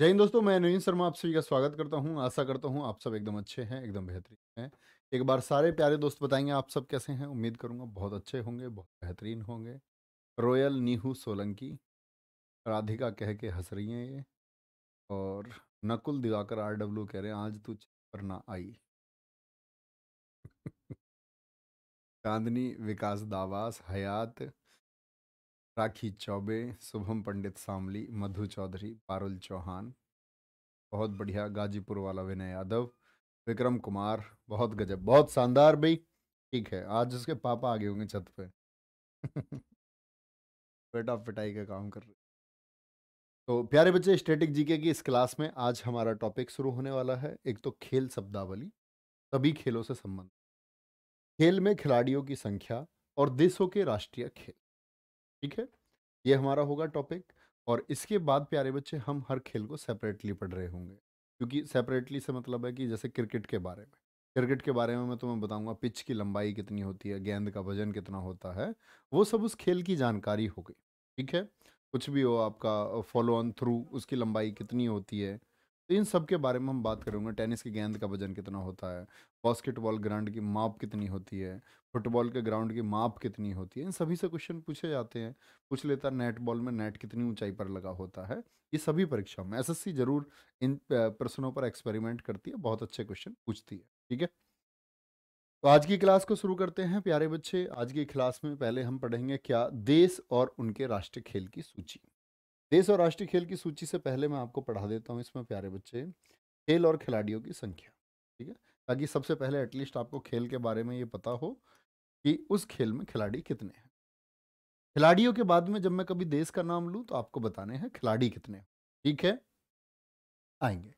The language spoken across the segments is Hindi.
जय हिंद दोस्तों मैं नवीन शर्मा आप सभी का स्वागत करता हूं आशा करता हूं आप सब एकदम अच्छे हैं एकदम बेहतरीन हैं एक बार सारे प्यारे दोस्त बताएंगे आप सब कैसे हैं उम्मीद करूंगा बहुत अच्छे होंगे बहुत बेहतरीन होंगे रॉयल नीहू सोलंकी राधिका कह के हंस रही हैं ये और नकुल दिवाकर आर डब्ल्यू कह रहे हैं आज तू पर ना आई चांदनी विकास दावास हयात राखी चौबे शुभम पंडित सामली मधु चौधरी पारुल चौहान बहुत बढ़िया गाजीपुर वाला विनय यादव विक्रम कुमार बहुत गजब बहुत शानदार भाई ठीक है आज उसके पापा आगे होंगे छत पे बेटा पिटाई का काम कर रहे तो प्यारे बच्चे स्टेटिक जीके की इस क्लास में आज हमारा टॉपिक शुरू होने वाला है एक तो खेल शब्दावली सभी खेलों से संबंधित खेल में खिलाड़ियों की संख्या और देशों के राष्ट्रीय खेल ठीक है ये हमारा होगा टॉपिक और इसके बाद प्यारे बच्चे हम हर खेल को सेपरेटली पढ़ रहे होंगे क्योंकि सेपरेटली से मतलब है कि जैसे क्रिकेट के बारे में क्रिकेट के बारे में मैं तुम्हें बताऊंगा पिच की लंबाई कितनी होती है गेंद का वजन कितना होता है वो सब उस खेल की जानकारी हो गई ठीक है कुछ भी हो आपका फॉलो ऑन थ्रू उसकी लंबाई कितनी होती है तो इन सब के बारे में हम बात करेंगे टेनिस की गेंद का वजन कितना होता है बास्केटबॉल ग्राउंड की माप कितनी होती है फुटबॉल के ग्राउंड की माप कितनी होती है इन सभी से क्वेश्चन पूछे जाते हैं पूछ लेता है नेटबॉल में नेट कितनी ऊंचाई पर लगा होता है ये सभी परीक्षाओं में एस जरूर इन प्रश्नों पर एक्सपेरिमेंट करती है बहुत अच्छे क्वेश्चन पूछती है ठीक है तो आज की क्लास को शुरू करते हैं प्यारे बच्चे आज की क्लास में पहले हम पढ़ेंगे क्या देश और उनके राष्ट्रीय खेल की सूची देश और राष्ट्रीय खेल की सूची से पहले मैं आपको पढ़ा देता हूँ इसमें प्यारे बच्चे खेल और खिलाड़ियों की संख्या ठीक है ताकि सबसे पहले एटलीस्ट आपको खेल के बारे में ये पता हो कि उस खेल में खिलाड़ी कितने हैं खिलाड़ियों के बाद में जब मैं कभी देश का नाम लूँ तो आपको बताने हैं खिलाड़ी कितने ठीक है आएंगे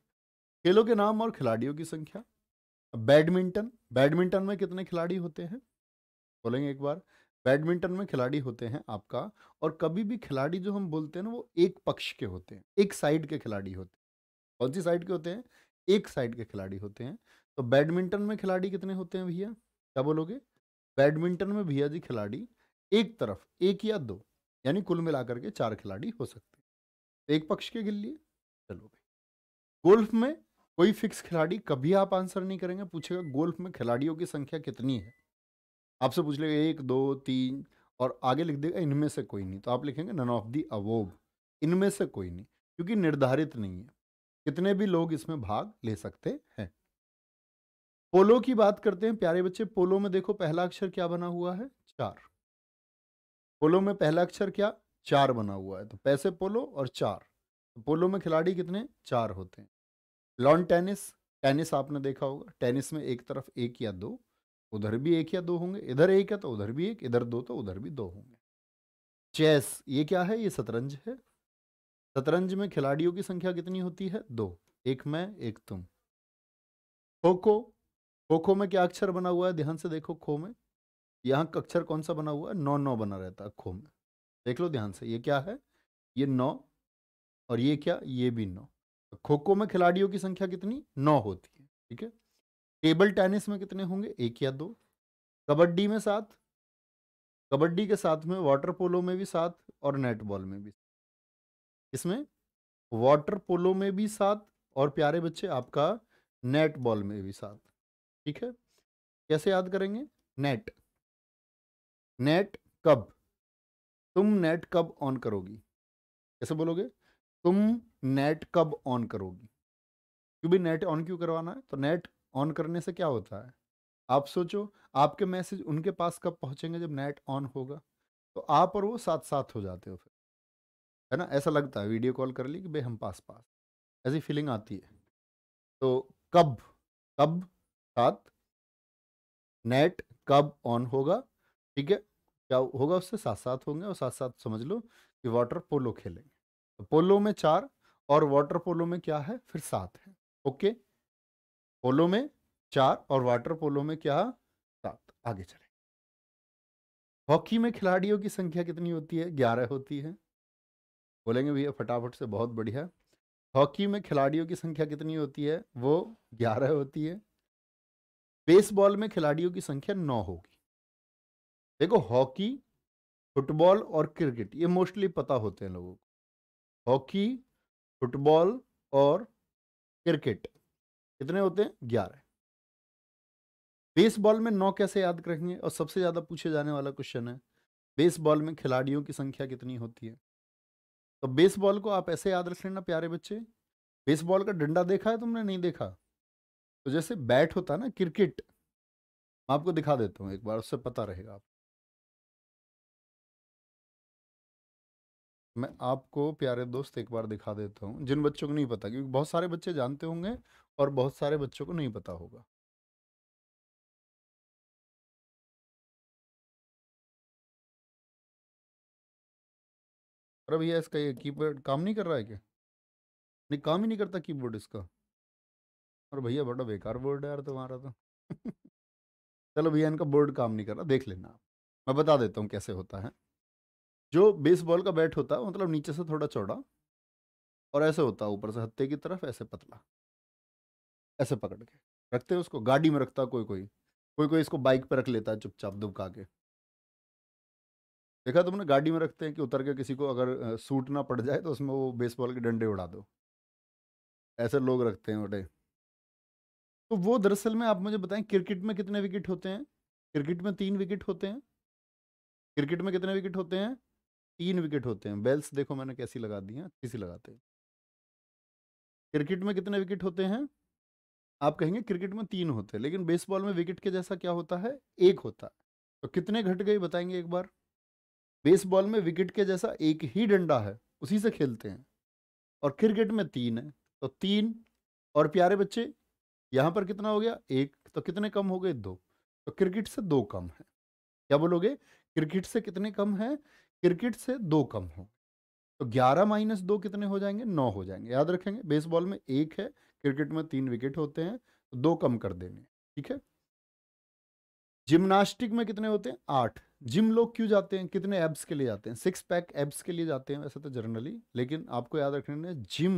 खेलों के नाम और खिलाड़ियों की संख्या बैडमिंटन बैडमिंटन में कितने खिलाड़ी होते हैं बोलेंगे एक बार बैडमिंटन में खिलाड़ी होते हैं आपका और कभी भी खिलाड़ी जो हम बोलते हैं ना वो एक पक्ष के होते हैं एक साइड के खिलाड़ी होते हैं कौन सी साइड के होते हैं एक साइड के खिलाड़ी होते हैं तो बैडमिंटन में खिलाड़ी कितने होते हैं भैया क्या बोलोगे बैडमिंटन में भैया जी खिलाड़ी एक तरफ एक या दो यानी कुल मिलाकर के चार खिलाड़ी हो सकते हैं तो एक पक्ष के गिन लिए चलो गोल्फ में कोई फिक्स खिलाड़ी कभी आप आंसर नहीं करेंगे पूछेगा गोल्फ में खिलाड़ियों की संख्या कितनी है आपसे पूछ लेगा एक दो तीन और आगे लिख देगा इनमें से कोई नहीं तो आप लिखेंगे नन ऑफ दी अवोब इनमें से कोई नहीं क्योंकि निर्धारित नहीं है कितने भी लोग इसमें भाग ले सकते हैं पोलो की बात करते हैं प्यारे बच्चे पोलो में देखो पहला अक्षर क्या बना हुआ है चार पोलो में पहला अक्षर क्या चार बना हुआ है तो पैसे पोलो और चार तो पोलो में खिलाड़ी कितने चार होते हैं लॉन टेनिस टेनिस आपने देखा होगा टेनिस में एक तरफ एक या दो उधर भी एक या दो होंगे इधर एक है तो उधर भी एक इधर दो तो उधर भी दो होंगे चेस ये क्या है ये शतरंज है शतरंज में खिलाड़ियों की संख्या कितनी होती है दो एक मैं एक तुम खोखो खोखो में क्या अक्षर बना हुआ है ध्यान से देखो खो में यहाँ अक्षर कौन सा बना हुआ है नौ नौ बना रहता है खो में देख लो ध्यान से ये क्या है ये नौ और ये क्या ये भी नौ तो खो खो में खिलाड़ियों की संख्या कितनी नौ होती है ठीक है टेबल टेनिस में कितने होंगे एक या दो कबड्डी में सात कबड्डी के साथ में वाटर पोलो में भी सात और नेटबॉल में भी इसमें वाटर पोलो में भी सात और प्यारे बच्चे आपका नेट बॉल में भी सात ठीक है कैसे याद करेंगे नेट नेट कब तुम नेट कब ऑन करोगी कैसे बोलोगे तुम नेट कब ऑन करोगी क्यों भी नेट ऑन क्यों करवाना है तो नेट ऑन करने से क्या होता है आप सोचो आपके मैसेज उनके पास कब पहुंचेंगे जब नेट ऑन होगा तो आप और वो साथ साथ हो जाते हो फिर है ना ऐसा लगता है वीडियो कॉल कर ली कि भाई हम पास पास ऐसी फीलिंग आती है तो कब कब साथ नेट कब ऑन होगा ठीक है क्या होगा उससे साथ साथ होंगे और साथ साथ समझ लो कि वाटर पोलो खेलेंगे तो पोलो में चार और वाटर पोलो में क्या है फिर सात है ओके पोलो में चार और वाटर पोलो में क्या सात आगे चले हॉकी में खिलाड़ियों की संख्या कितनी होती है ग्यारह होती है बोलेंगे भैया फटाफट से बहुत बढ़िया हॉकी में खिलाड़ियों की संख्या कितनी होती है वो ग्यारह होती है बेसबॉल में खिलाड़ियों की संख्या नौ होगी देखो हॉकी फुटबॉल और क्रिकेट ये मोस्टली पता होते हैं लोगों को हॉकी फुटबॉल और क्रिकेट कितने होते हैं ग्यारह बेसबॉल में नौ कैसे याद रखेंगे और सबसे ज़्यादा पूछे जाने वाला क्वेश्चन है बेसबॉल में खिलाड़ियों की संख्या कितनी होती है तो बेसबॉल को आप ऐसे याद रख लेना प्यारे बच्चे बेसबॉल का डंडा देखा है तुमने नहीं देखा तो जैसे बैट होता है ना क्रिकेट मैं आपको दिखा देता हूँ एक बार उससे पता रहेगा आप मैं आपको प्यारे दोस्त एक बार दिखा देता हूँ जिन बच्चों को नहीं पता क्योंकि बहुत सारे बच्चे जानते होंगे और बहुत सारे बच्चों को नहीं पता होगा अरे भैया इसका ये कीबोर्ड काम नहीं कर रहा है क्या नहीं काम ही नहीं करता कीबोर्ड इसका और भैया बड़ा बेकार बोर्ड है यार तुम्हारा तो चलो भैया इनका बोर्ड काम नहीं कर रहा देख लेना आप मैं बता देता हूँ कैसे होता है जो बेसबॉल का बैट होता है मतलब नीचे से थोड़ा चौड़ा और ऐसे होता है ऊपर से हत्ते की तरफ ऐसे पतला ऐसे पकड़ के रखते हैं उसको गाड़ी में रखता कोई कोई कोई कोई इसको बाइक पर रख लेता है चुपचाप दुबका के देखा तुमने गाड़ी में रखते हैं कि उतर के किसी को अगर सूट ना पड़ जाए तो उसमें वो बेसबॉल के डंडे उड़ा दो ऐसे लोग रखते हैं उठे तो वो दरअसल में आप मुझे बताएं क्रिकेट में कितने विकेट होते हैं क्रिकेट में तीन विकेट होते हैं क्रिकेट में कितने विकेट होते हैं तीन विकेट होते हैं बेल्स देखो मैंने कैसी लगा दी हैं अच्छी सी लगाते हैं क्रिकेट में कितने विकेट होते हैं आप कहेंगे क्रिकेट में तीन होते हैं लेकिन बेसबॉल में विकेट के जैसा क्या होता है एक होता है तो कितने घट गए बताएंगे एक बार बेसबॉल में विकेट के जैसा एक ही डंडा है उसी से खेलते हैं और क्रिकेट में तीन है तो तीन और प्यारे बच्चे यहाँ पर कितना हो गया एक तो कितने कम हो गए दो तो क्रिकेट से दो कम है क्या बोलोगे क्रिकेट से कितने कम है क्रिकेट से दो कम हो तो ग्यारह माइनस दो कितने हो जाएंगे नौ हो जाएंगे याद रखेंगे बेसबॉल में एक है क्रिकेट में तीन विकेट होते हैं तो दो कम कर देने ठीक है जिमनास्टिक में कितने होते हैं आठ जिम लोग क्यों जाते हैं कितने एब्स के लिए जाते हैं सिक्स पैक एब्स के लिए जाते हैं वैसे तो जनरली लेकिन आपको याद रखने जिम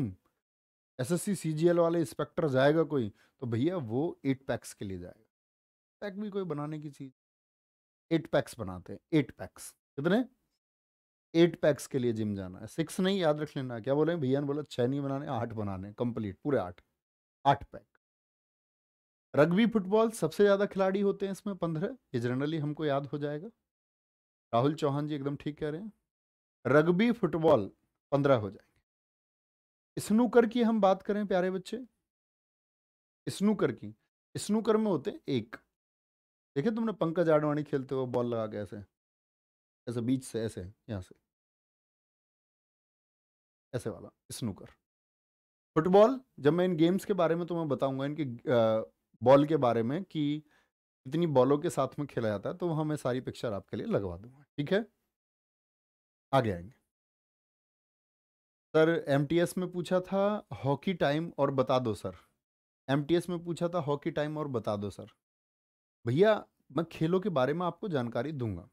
एसएससी सीजीएल वाले इंस्पेक्टर जाएगा कोई तो भैया वो एट पैक्स के लिए जाएगा पैक भी कोई बनाने की चीज़ एट पैक्स बनाते हैं एट पैक्स कितने एट पैक्स के लिए जिम जाना है सिक्स नहीं याद रख लेना क्या बोले भैया ने बोला छः नहीं बनाने आठ बनाने कंप्लीट पूरे आठ आठ पैक रग्बी फुटबॉल सबसे ज़्यादा खिलाड़ी होते हैं इसमें पंद्रह ये जनरली हमको याद हो जाएगा राहुल चौहान जी एकदम ठीक कह रहे हैं रग्बी फुटबॉल पंद्रह हो जाएंगे स्नूकर की हम बात करें प्यारे बच्चे स्नूकर की स्नूकर में होते हैं एक देखे तुमने पंकज आडवाणी खेलते हुए बॉल लगा के ऐसे ऐसे बीच से ऐसे यहाँ से ऐसे वाला स्नूकर फुटबॉल जब मैं इन गेम्स के बारे में तो मैं बताऊंगा इनके बॉल के बारे में कि इतनी बॉलों के साथ में खेला जाता है तो वहां मैं सारी पिक्चर आपके लिए लगवा दूंगा ठीक है आगे आएंगे सर एम में पूछा था हॉकी टाइम और बता दो सर एम में पूछा था हॉकी टाइम और बता दो सर भैया मैं खेलों के बारे में आपको जानकारी दूंगा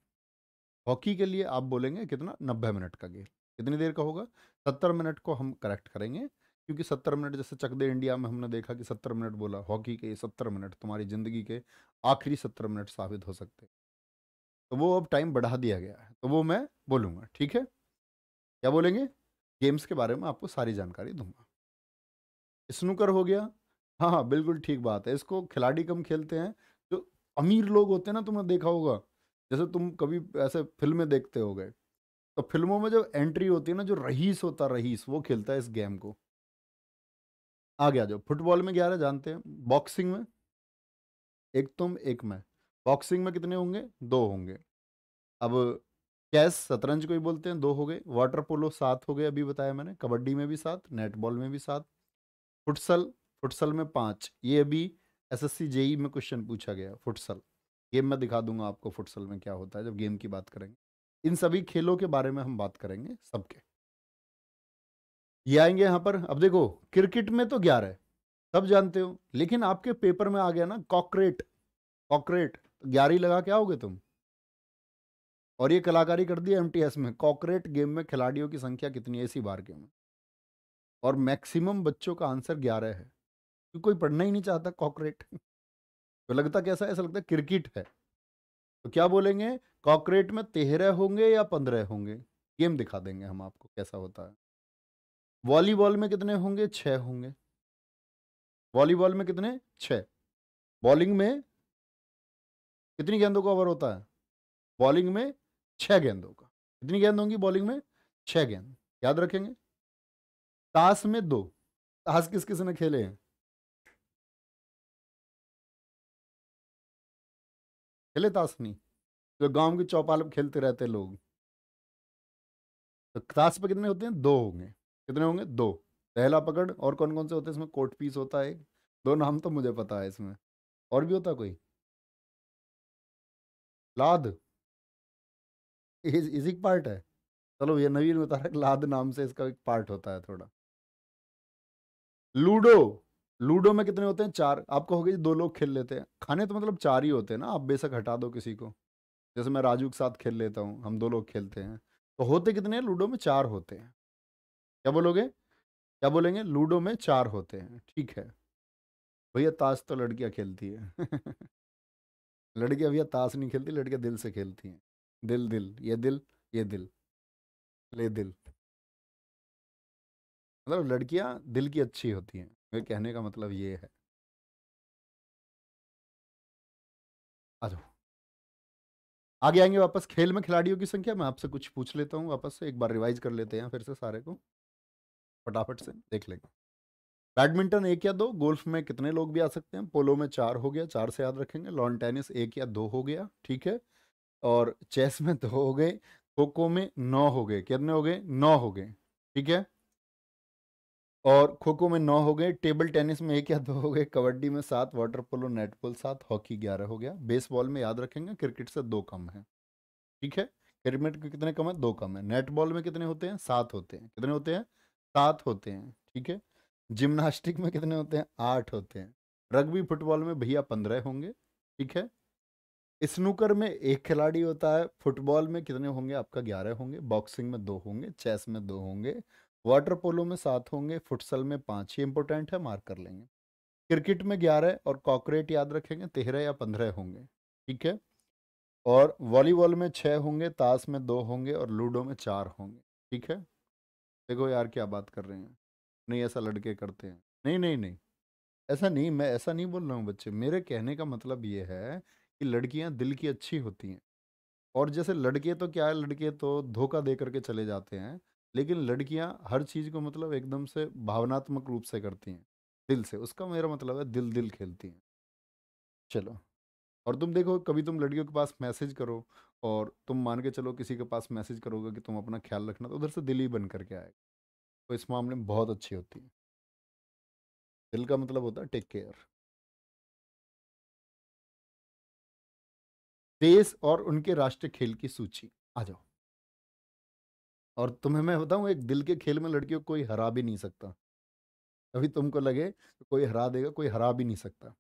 हॉकी के लिए आप बोलेंगे कितना नब्बे मिनट का गेम कितनी देर का होगा सत्तर मिनट को हम करेक्ट करेंगे क्योंकि सत्तर मिनट जैसे चक दे इंडिया में हमने देखा कि सत्तर मिनट बोला हॉकी के सत्तर मिनट तुम्हारी ज़िंदगी के आखिरी सत्तर मिनट साबित हो सकते हैं तो वो अब टाइम बढ़ा दिया गया है तो वो मैं बोलूँगा ठीक है क्या बोलेंगे गेम्स के बारे में आपको सारी जानकारी दूंगा स्नूकर हो गया हाँ हाँ बिल्कुल ठीक बात है इसको खिलाड़ी कम खेलते हैं जो अमीर लोग होते हैं ना तुमने देखा होगा जैसे तुम कभी ऐसे फिल्में देखते हो गए तो फिल्मों में जब एंट्री होती है ना जो रईस होता रईस वो खेलता है इस गेम को आ गया जो फुटबॉल में ग्यारह जानते हैं बॉक्सिंग में एक तुम एक मैं बॉक्सिंग में कितने होंगे दो होंगे अब कैश शतरंज को ही बोलते हैं दो हो गए वाटर पोलो सात हो गए अभी बताया मैंने कबड्डी में भी सात नेटबॉल में भी सात फुटसल फुटसल में पाँच ये अभी एसएससी जेई में क्वेश्चन पूछा गया फुटसल गेम में दिखा दूंगा आपको फुटसल में क्या होता है जब गेम की बात करेंगे इन सभी खेलों के बारे में हम बात करेंगे सबके ये आएंगे यहां पर अब देखो क्रिकेट में तो ग्यारह सब जानते हो लेकिन आपके पेपर में आ गया ना कॉकरेट कॉकरेट तो ग्यारह लगा के आओगे तुम और ये कलाकारी कर दी एमटीएस में कॉकरेट गेम में खिलाड़ियों की संख्या कितनी है इसी बार के में और मैक्सिमम बच्चों का आंसर ग्यारह है क्योंकि कोई पढ़ना ही नहीं चाहता कॉकरेट तो लगता कैसा है ऐसा लगता है क्रिकेट है तो क्या बोलेंगे कॉकरेट में तेरह होंगे या पंद्रह होंगे गेम दिखा देंगे हम आपको कैसा होता है वॉलीबॉल में कितने होंगे छः होंगे वॉलीबॉल में कितने छः बॉलिंग में कितनी गेंदों का ओवर होता है बॉलिंग में छः गेंदों का कितनी गेंद होंगी बॉलिंग में छः गेंद याद रखेंगे ताश में दो ताश किस किसने खेले हैं खेले नहीं जो तो गांव के चौपाल पर खेलते रहते लोग तो ताश पे कितने होते हैं दो होंगे कितने होंगे दो पहला पकड़ और कौन कौन से होते हैं इसमें कोट पीस होता है दो नाम तो मुझे पता है इसमें और भी होता कोई लाद इज एक पार्ट है चलो ये नवीन बता रहा लाद नाम से इसका एक पार्ट होता है थोड़ा लूडो लूडो में कितने होते हैं चार आप कहोगे दो लोग खेल लेते हैं खाने तो मतलब चार ही होते हैं ना आप बेशक हटा दो किसी को जैसे मैं राजू के साथ खेल लेता हूँ हम दो लोग खेलते हैं तो होते कितने हैं लूडो में चार होते हैं क्या बोलोगे क्या बोलेंगे लूडो में चार होते हैं ठीक है भैया ताश तो लड़कियाँ खेलती है लड़कियाँ भैया ताश नहीं खेलती लड़कियाँ दिल से खेलती हैं दिल दिल ये दिल ये दिल ले दिल मतलब लड़कियाँ दिल की अच्छी होती हैं मेरे कहने का मतलब ये है आ आगे आएंगे वापस खेल में खिलाड़ियों की संख्या मैं आपसे कुछ पूछ लेता हूँ वापस से एक बार रिवाइज कर लेते हैं फिर से सारे को फटाफट से देख लेंगे बैडमिंटन एक या दो गोल्फ में कितने लोग भी आ सकते हैं पोलो में चार हो गया चार से याद रखेंगे लॉन टेनिस एक या दो हो गया ठीक है और चेस में दो हो गए खोखो खो में नौ हो गए कितने हो गए नौ हो गए ठीक है और खो खो में नौ हो गए टेबल टेनिस में एक या दो हो गए कबड्डी में सात वाटर पोलो नेट पोल सात हॉकी ग्यारह हो गया बेसबॉल में याद रखेंगे क्रिकेट से दो कम है ठीक है क्रिकेट के कितने कम है दो कम है नेट बॉल में कितने होते हैं सात होते हैं कितने होते हैं सात होते हैं ठीक है जिम्नास्टिक में कितने होते हैं आठ होते हैं रग्बी फुटबॉल में भैया पंद्रह होंगे ठीक है स्नूकर में एक खिलाड़ी होता है फुटबॉल में कितने होंगे आपका ग्यारह होंगे बॉक्सिंग में दो होंगे चेस में दो होंगे वाटर पोलो में सात होंगे फुटसल में पाँच ही इंपॉर्टेंट है मार्क कर लेंगे क्रिकेट में ग्यारह और कॉकरेट याद रखेंगे तेरह या पंद्रह होंगे ठीक है और वॉलीबॉल में छः होंगे ताश में दो होंगे और लूडो में चार होंगे ठीक है देखो यार क्या बात कर रहे हैं नहीं ऐसा लड़के करते हैं नहीं नहीं नहीं ऐसा नहीं मैं ऐसा नहीं बोल रहा हूँ बच्चे मेरे कहने का मतलब ये है कि लड़कियाँ दिल की अच्छी होती हैं और जैसे लड़के तो क्या है लड़के तो धोखा दे करके चले जाते हैं लेकिन लड़कियां हर चीज़ को मतलब एकदम से भावनात्मक रूप से करती हैं दिल से उसका मेरा मतलब है दिल दिल खेलती हैं चलो और तुम देखो कभी तुम लड़कियों के पास मैसेज करो और तुम मान के चलो किसी के पास मैसेज करोगे कि तुम अपना ख्याल रखना तो उधर से दिल ही बन करके आएगा तो इस मामले में बहुत अच्छी होती है दिल का मतलब होता है टेक केयर देश और उनके राष्ट्रीय खेल की सूची आ जाओ और तुम्हें मैं बताऊं एक दिल के खेल में लड़कियों को कोई हरा भी नहीं सकता अभी तुमको लगे तो कोई हरा देगा कोई हरा भी नहीं सकता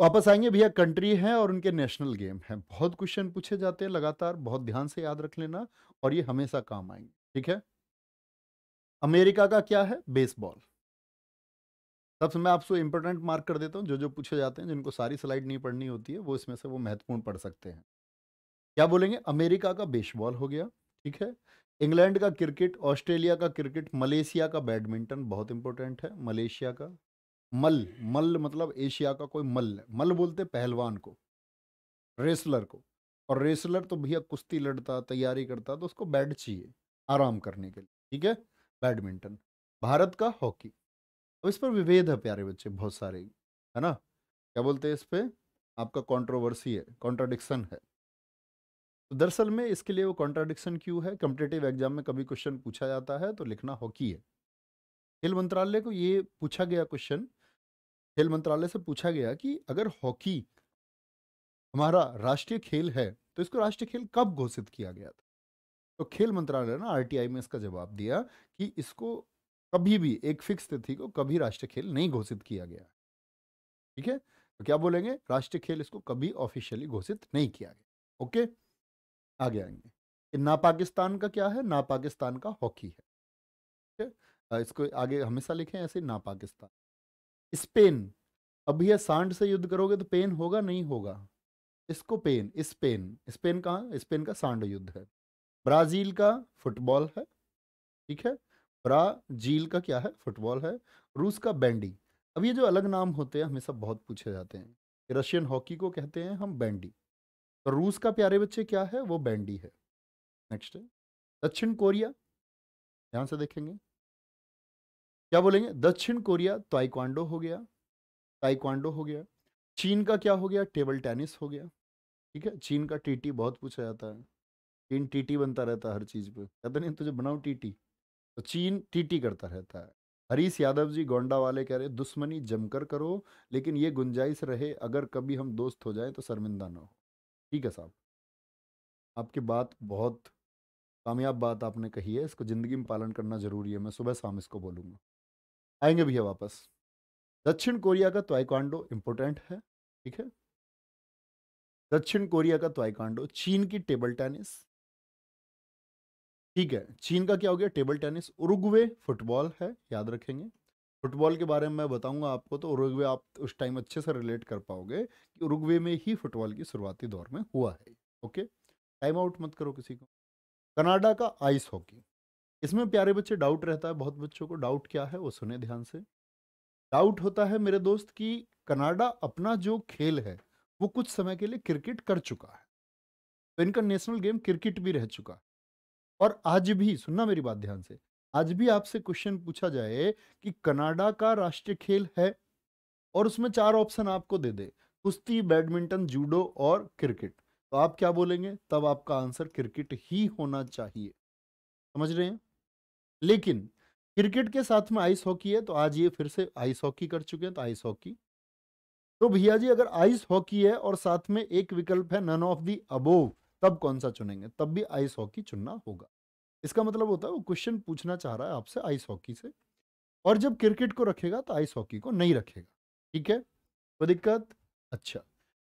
वापस आएंगे भैया कंट्री है और उनके नेशनल गेम है बहुत क्वेश्चन पूछे जाते हैं लगातार बहुत ध्यान से याद रख लेना और ये हमेशा काम आएंगे ठीक है अमेरिका का क्या है बेसबॉल सबसे मैं आपसे इंपॉर्टेंट मार्क कर देता हूँ जो जो पूछे जाते हैं जिनको सारी स्लाइड नहीं पढ़नी होती है वो इसमें से वो महत्वपूर्ण पढ़ सकते हैं क्या बोलेंगे अमेरिका का बेसबॉल हो गया ठीक है इंग्लैंड का क्रिकेट ऑस्ट्रेलिया का क्रिकेट मलेशिया का बैडमिंटन बहुत इंपॉर्टेंट है मलेशिया का मल मल मतलब एशिया का कोई मल है मल बोलते पहलवान को रेसलर को और रेसलर तो भैया कुश्ती लड़ता तैयारी करता तो उसको बैट चाहिए आराम करने के लिए ठीक है बैडमिंटन भारत का हॉकी अब इस पर विभेद है प्यारे बच्चे बहुत सारे है ना क्या बोलते हैं इस पर आपका कंट्रोवर्सी है कॉन्ट्राडिक्शन है तो दरअसल में इसके लिए वो कॉन्ट्राडिक्शन क्यों है कम्पिटेटिव एग्जाम में कभी क्वेश्चन पूछा जाता है तो लिखना हॉकी है खेल मंत्रालय को ये पूछा गया क्वेश्चन खेल मंत्रालय से पूछा गया कि अगर हॉकी हमारा राष्ट्रीय खेल है तो इसको राष्ट्रीय खेल कब घोषित किया गया था तो खेल मंत्रालय ने आरटीआई में इसका जवाब दिया कि इसको कभी भी एक फिक्स तिथि को कभी राष्ट्रीय खेल नहीं घोषित किया गया ठीक है तो क्या बोलेंगे राष्ट्रीय खेल इसको कभी ऑफिशियली घोषित नहीं किया गया ओके okay? आगे आएंगे कि ना पाकिस्तान का क्या है ना पाकिस्तान का हॉकी है ठीक है इसको आगे हमेशा लिखें ऐसे ना पाकिस्तान स्पेन अब यह सांड से युद्ध करोगे तो पेन होगा नहीं होगा इसको पेन स्पेन स्पेन कहाँ स्पेन का सांड युद्ध है ब्राजील का फुटबॉल है ठीक है ब्राजील का क्या है फुटबॉल है रूस का बैंडी अब ये जो अलग नाम होते हैं हमेशा बहुत पूछे जाते हैं रशियन हॉकी को कहते हैं हम बैंडी तो रूस का प्यारे बच्चे क्या है वो बैंडी है नेक्स्ट दक्षिण कोरिया ध्यान से देखेंगे क्या बोलेंगे दक्षिण कोरिया ताइक्वांडो हो गया ताइक्वांडो हो गया चीन का क्या हो गया टेबल टेनिस हो गया ठीक है चीन का टीटी बहुत पूछा जाता है चीन टीटी बनता रहता है हर चीज़ पे कहते नहीं तुझे बनाओ टीटी तो चीन टीटी करता रहता है हरीश यादव जी गोंडा वाले कह रहे दुश्मनी जमकर करो लेकिन ये गुंजाइश रहे अगर कभी हम दोस्त हो जाए तो शर्मिंदा ना हो ठीक है साहब आपकी बात बहुत कामयाब बात आपने कही है इसको ज़िंदगी में पालन करना ज़रूरी है मैं सुबह शाम इसको बोलूँगा आएंगे भैया वापस दक्षिण कोरिया का त्वाइकांडो इम्पोर्टेंट है ठीक है दक्षिण कोरिया का त्वाइकांडो चीन की टेबल टेनिस ठीक है चीन का क्या हो गया टेबल टेनिस उरुग्वे फुटबॉल है याद रखेंगे फुटबॉल के बारे में मैं बताऊंगा आपको तो उरुग्वे आप उस टाइम अच्छे से रिलेट कर पाओगे कि उरुग्वे में ही फुटबॉल की शुरुआती दौर में हुआ है ओके टाइम आउट मत करो किसी को कनाडा का आइस हॉकी इसमें प्यारे बच्चे डाउट रहता है बहुत बच्चों को डाउट क्या है वो सुने ध्यान से डाउट होता है मेरे दोस्त कि कनाडा अपना जो खेल है वो कुछ समय के लिए क्रिकेट कर चुका है तो इनका नेशनल गेम क्रिकेट भी रह चुका है और आज भी सुनना मेरी बात ध्यान से आज भी आपसे क्वेश्चन पूछा जाए कि कनाडा का राष्ट्रीय खेल है और उसमें चार ऑप्शन आपको दे दे कुश्ती बैडमिंटन जूडो और क्रिकेट तो आप क्या बोलेंगे तब आपका आंसर क्रिकेट ही होना चाहिए समझ रहे हैं लेकिन क्रिकेट के साथ में आइस हॉकी है तो आज ये फिर से आइस हॉकी कर चुके हैं तो आइस हॉकी तो भैया जी अगर आइस हॉकी है और साथ में एक विकल्प है नन ऑफ दी अबोव तब कौन सा चुनेंगे तब भी आइस हॉकी चुनना होगा इसका मतलब होता है वो क्वेश्चन पूछना चाह रहा है आपसे आइस हॉकी से और जब क्रिकेट को रखेगा तो आइस हॉकी को नहीं रखेगा ठीक है कोई तो दिक्कत अच्छा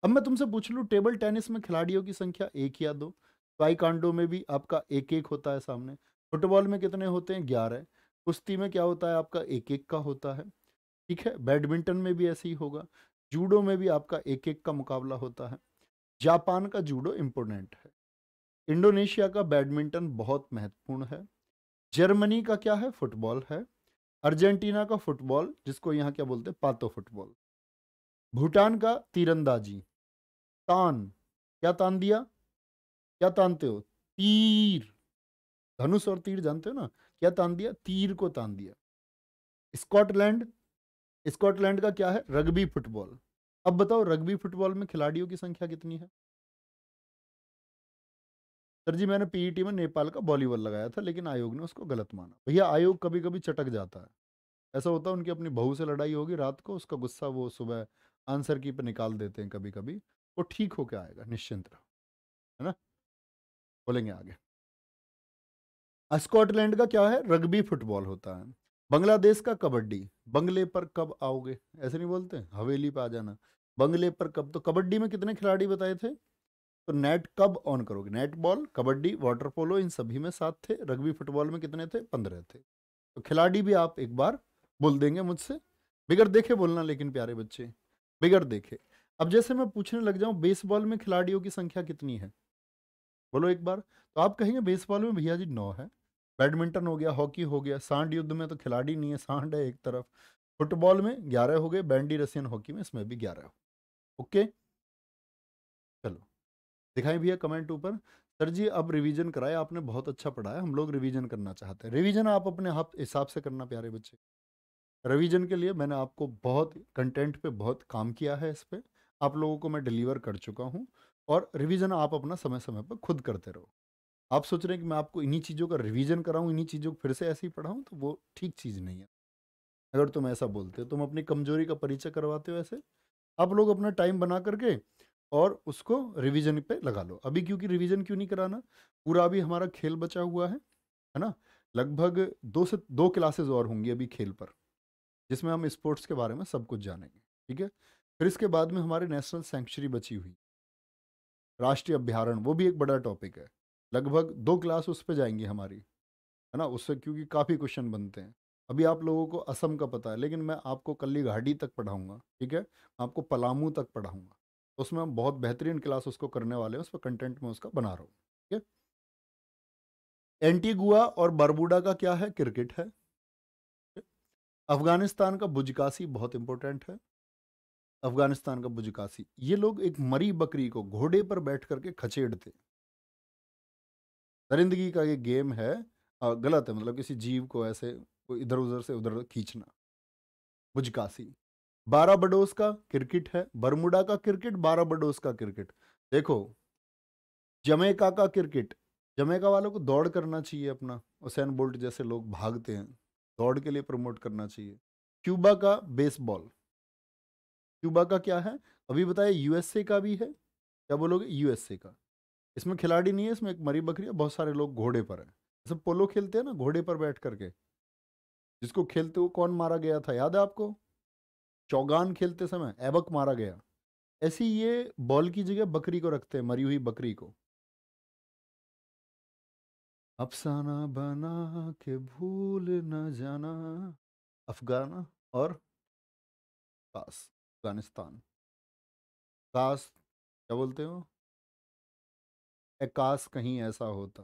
अब मैं तुमसे पूछ लूँ टेबल टेनिस में खिलाड़ियों की संख्या एक या दो ट्राई कांडो में भी आपका एक एक होता है सामने फुटबॉल में कितने होते हैं ग्यारह कुश्ती में क्या होता है आपका एक एक का होता है ठीक है बैडमिंटन में भी ऐसे ही होगा जूडो में भी आपका एक एक का मुकाबला होता है जापान का जूडो इम्पोर्टेंट है इंडोनेशिया का बैडमिंटन बहुत महत्वपूर्ण है जर्मनी का क्या है फुटबॉल है अर्जेंटीना का फुटबॉल जिसको यहाँ क्या बोलते हैं पातो फुटबॉल भूटान का तीरंदाजी तान क्या तान दिया क्या तानते हो तीर धनुष और तीर जानते हो ना क्या तान दिया तीर को तान दिया स्कॉटलैंड स्कॉटलैंड का क्या है रग्बी फुटबॉल अब बताओ रग्बी फुटबॉल में खिलाड़ियों की संख्या कितनी है सर जी मैंने पीईटी में नेपाल का वॉलीबॉल लगाया था लेकिन आयोग ने उसको गलत माना भैया आयोग कभी कभी चटक जाता है ऐसा होता है उनकी अपनी बहू से लड़ाई होगी रात को उसका गुस्सा वो सुबह आंसर की पर निकाल देते हैं कभी कभी वो ठीक होके आएगा निश्चिंत रहो है ना बोलेंगे आगे स्कॉटलैंड का क्या है रग्बी फुटबॉल होता है बांग्लादेश का कबड्डी बंगले पर कब आओगे ऐसे नहीं बोलते हवेली पे आ जाना बंगले पर कब तो कबड्डी में कितने खिलाड़ी बताए थे तो नेट कब ऑन करोगे net ball kabaddi water polo इन सभी में सात थे रग्बी फुटबॉल में कितने थे पंद्रह थे तो खिलाड़ी भी आप एक बार बोल देंगे मुझसे बिगर देखे बोलना लेकिन प्यारे बच्चे बिगर देखे अब जैसे मैं पूछने लग जाऊं बेसबॉल में खिलाड़ियों की संख्या कितनी है बोलो एक बार तो आप कहेंगे बेसबॉल में भैया जी नौ है बैडमिंटन हो गया हॉकी हो गया सांड युद्ध में तो खिलाड़ी नहीं है सांड है एक तरफ फुटबॉल में ग्यारह हो गए बैंडी रसियन हॉकी में इसमें भी ग्यारह हो ओके दिखाई भैया कमेंट ऊपर सर जी अब रिवीजन कराया आपने बहुत अच्छा पढ़ाया हम लोग रिवीजन करना चाहते हैं रिवीजन आप अपने आप हिसाब से करना प्यारे बच्चे रिवीजन के लिए मैंने आपको बहुत कंटेंट पे बहुत काम किया है इस पर आप लोगों को मैं डिलीवर कर चुका हूँ और रिवीजन आप अपना समय समय पर खुद करते रहो आप सोच रहे हैं कि मैं आपको इन्हीं चीज़ों का रिवीजन कराऊँ इन्हीं चीज़ों को फिर से ऐसे ही पढ़ाऊँ तो वो ठीक चीज़ नहीं है अगर तुम ऐसा बोलते हो तुम अपनी कमजोरी का परिचय करवाते हो ऐसे आप लोग अपना टाइम बना करके और उसको रिवीजन पे लगा लो अभी क्योंकि रिवीजन क्यों नहीं कराना पूरा अभी हमारा खेल बचा हुआ है है ना लगभग दो से दो क्लासेस और होंगी अभी खेल पर जिसमें हम स्पोर्ट्स के बारे में सब कुछ जानेंगे ठीक है फिर इसके बाद में हमारे नेशनल सेंचुरी बची हुई राष्ट्रीय अभ्यारण वो भी एक बड़ा टॉपिक है लगभग दो क्लास उस पर जाएंगी हमारी है ना उससे क्योंकि काफ़ी क्वेश्चन बनते हैं अभी आप लोगों को असम का पता है लेकिन मैं आपको कल्ली घाटी तक पढ़ाऊँगा ठीक है आपको पलामू तक पढ़ाऊँगा उसमें हम बहुत बेहतरीन क्लास उसको करने वाले हैं उस पर कंटेंट में उसका बना रहा हूँ ठीक है एंटीगुआ और बरबूडा का क्या है क्रिकेट है अफगानिस्तान का बुजकासी बहुत इंपॉर्टेंट है अफगानिस्तान का बुजकासी ये लोग एक मरी बकरी को घोड़े पर बैठ करके खचेड़ते दरिंदगी का ये गेम है गलत है मतलब किसी जीव को ऐसे इधर उधर से उधर खींचना बुजकासी बारह बडोस का क्रिकेट है बरमुडा का क्रिकेट बारह बडोस का क्रिकेट देखो जमैका का क्रिकेट जमैका वालों को दौड़ करना चाहिए अपना हुसैन बोल्ट जैसे लोग भागते हैं दौड़ के लिए प्रमोट करना चाहिए क्यूबा का बेसबॉल क्यूबा का क्या है अभी बताया यूएसए का भी है क्या बोलोगे यूएसए का इसमें खिलाड़ी नहीं है इसमें एक मरी बकरी है बहुत सारे लोग घोड़े पर हैं जैसे पोलो खेलते हैं ना घोड़े पर बैठ करके जिसको खेलते हुए कौन मारा गया था याद है आपको चौगान खेलते समय एबक मारा गया ऐसी ये बॉल की जगह बकरी को रखते हैं मरी हुई बकरी को अफसाना बना के भूल न जाना अफगाना और कास अफगानिस्तान कास क्या बोलते हो काश कहीं ऐसा होता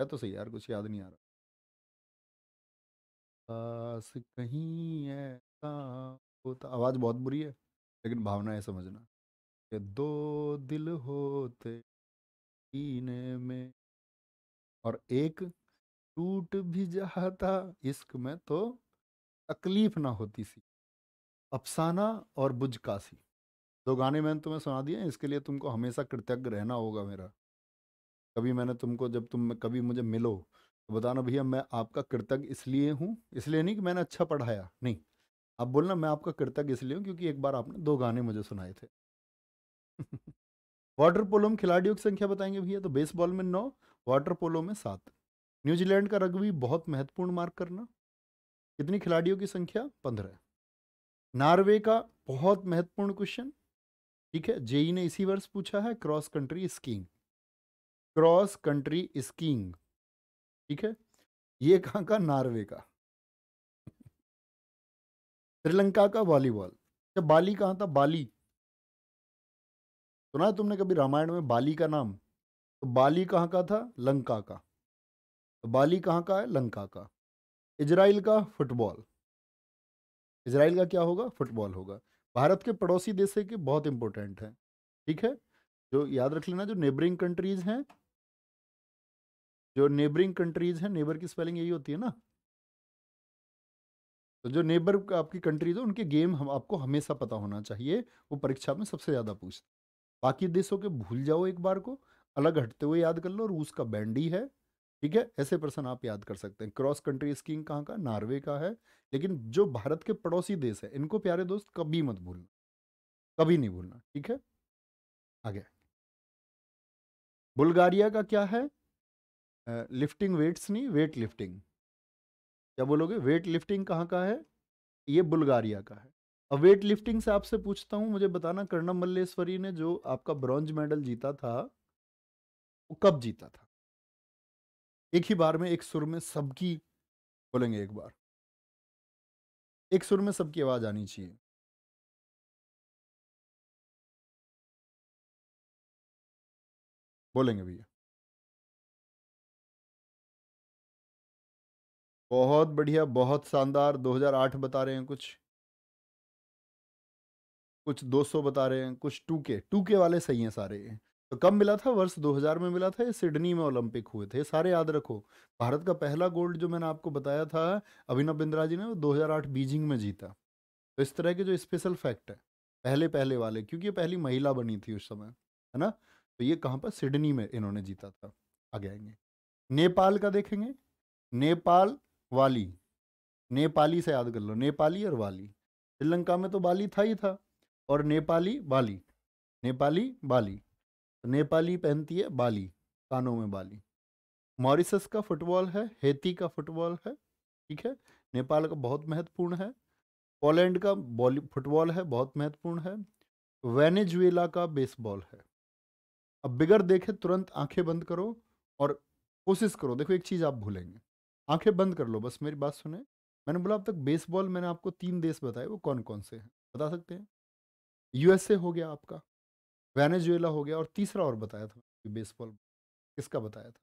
है तो सही यार कुछ याद नहीं आ रहा काश कहीं ऐसा होता तो आवाज़ बहुत बुरी है लेकिन भावना है समझना कि दो दिल होते पीने में और एक टूट भी जाता इश्क में तो तकलीफ ना होती सी अफसाना और बुझ सी दो गाने मैंने तुम्हें सुना दिए इसके लिए तुमको हमेशा कृतज्ञ रहना होगा मेरा कभी मैंने तुमको जब तुम कभी मुझे मिलो तो बताना भैया मैं आपका कृतज्ञ इसलिए हूँ इसलिए नहीं कि मैंने अच्छा पढ़ाया नहीं आप बोलना मैं आपका कृतज्ञ इसलिए हूँ क्योंकि एक बार आपने दो गाने मुझे सुनाए थे वाटर पोलो में खिलाड़ियों की संख्या बताएंगे भैया तो बेसबॉल में नौ वाटर पोलो में सात न्यूजीलैंड का रग्बी बहुत महत्वपूर्ण मार्क करना कितनी खिलाड़ियों की संख्या पंद्रह नॉर्वे का बहुत महत्वपूर्ण क्वेश्चन ठीक है जेई ने इसी वर्ष पूछा है cross country skiing cross country skiing ठीक है ये कहाँ का नॉर्वे का श्रीलंका का वॉलीबॉल अच्छा बाली कहाँ था बाली सुना है तुमने कभी रामायण में बाली का नाम तो बाली कहाँ का था लंका का तो बाली कहाँ का है लंका का इजराइल का फुटबॉल इजराइल का क्या होगा फुटबॉल होगा भारत के पड़ोसी देश के बहुत इंपॉर्टेंट हैं ठीक है जो याद रख लेना जो नेबरिंग कंट्रीज हैं जो नेबरिंग कंट्रीज हैं नेबर की स्पेलिंग यही होती है ना तो जो नेबर आपकी कंट्रीज हो तो उनके गेम हम आपको हमेशा पता होना चाहिए वो परीक्षा में सबसे ज़्यादा पूछते बाकी देशों के भूल जाओ एक बार को अलग हटते हुए याद कर लो रूस का बैंडी है ठीक है ऐसे पर्सन आप याद कर सकते हैं क्रॉस कंट्री स्कीइंग कहाँ का नॉर्वे का है लेकिन जो भारत के पड़ोसी देश है इनको प्यारे दोस्त कभी मत भूलना कभी नहीं भूलना ठीक है आगे बुल्गारिया का क्या है लिफ्टिंग वेट्स नहीं वेट लिफ्टिंग क्या बोलोगे वेट लिफ्टिंग कहाँ का है ये बुल्गारिया का है अब वेट लिफ्टिंग से आपसे पूछता हूँ मुझे बताना कर्णम मल्लेश्वरी ने जो आपका ब्रॉन्ज मेडल जीता था वो कब जीता था एक ही बार में एक सुर में सबकी बोलेंगे एक बार एक सुर में सबकी आवाज आनी चाहिए बोलेंगे भैया बहुत बढ़िया बहुत शानदार 2008 बता रहे हैं कुछ कुछ 200 बता रहे हैं कुछ टू टू के वाले सही हैं सारे तो कब मिला था वर्ष 2000 में मिला था ये सिडनी में ओलंपिक हुए थे सारे याद रखो भारत का पहला गोल्ड जो मैंने आपको बताया था अभिनव बिंद्रा जी ने वो 2008 बीजिंग में जीता तो इस तरह के जो स्पेशल फैक्ट है पहले पहले वाले क्योंकि ये पहली महिला बनी थी उस समय है ना तो ये कहाँ पर सिडनी में इन्होंने जीता था आगे आएंगे नेपाल का देखेंगे नेपाल वाली नेपाली से याद कर लो नेपाली और वाली श्रीलंका में तो बाली था ही था और नेपाली बाली नेपाली बाली तो नेपाली पहनती है बाली कानों में बाली मॉरिसस का फुटबॉल है हेती का फुटबॉल है ठीक है नेपाल का बहुत महत्वपूर्ण है पोलैंड का बॉली फुटबॉल है बहुत महत्वपूर्ण है वेनेजुएला का बेसबॉल है अब बिगर देखे तुरंत आंखें बंद करो और कोशिश करो देखो एक चीज़ आप भूलेंगे आँखें बंद कर लो बस मेरी बात सुने। मैंने बोला अब तक बेसबॉल मैंने आपको तीन देश बताए वो कौन-कौन से हैं? बता सकते हैं? यूएसए हो गया आपका, वेनेज़ुएला हो गया और तीसरा और बताया था बेसबॉल, किसका बताया था?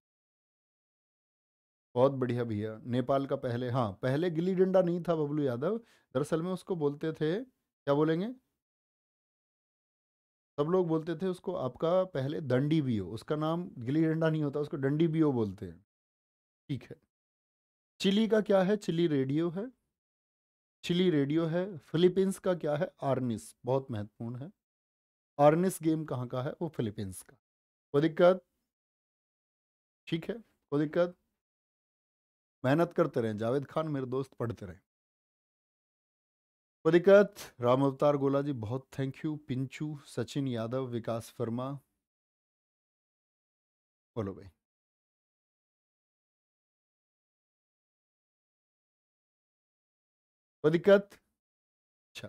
बहुत बढ़िया भैया, नेपाल का पहले हाँ, पहले गिल्ली डंडा नहीं था बबलू यादव, दरअसल में उसको बोलते थे क्या बोलेंगे? सब लोग बोलते थे उसको आपका पहले दंडी बियो, उसका नाम गिल्ली डंडा नहीं होता, उसको डंडी बीओ बोलते हैं। ठीक है। चिली का क्या है चिली रेडियो है चिली रेडियो है फिलीपींस का क्या है आर्निस बहुत महत्वपूर्ण है आर्निस गेम कहाँ का है वो फिलीपींस का कोई दिक्कत ठीक है कोई दिक्कत मेहनत करते रहें जावेद खान मेरे दोस्त पढ़ते रहें कोई दिक्कत राम अवतार गोला जी बहुत थैंक यू पिंचू सचिन यादव विकास वर्मा बोलो भाई कोई तो दिक्कत अच्छा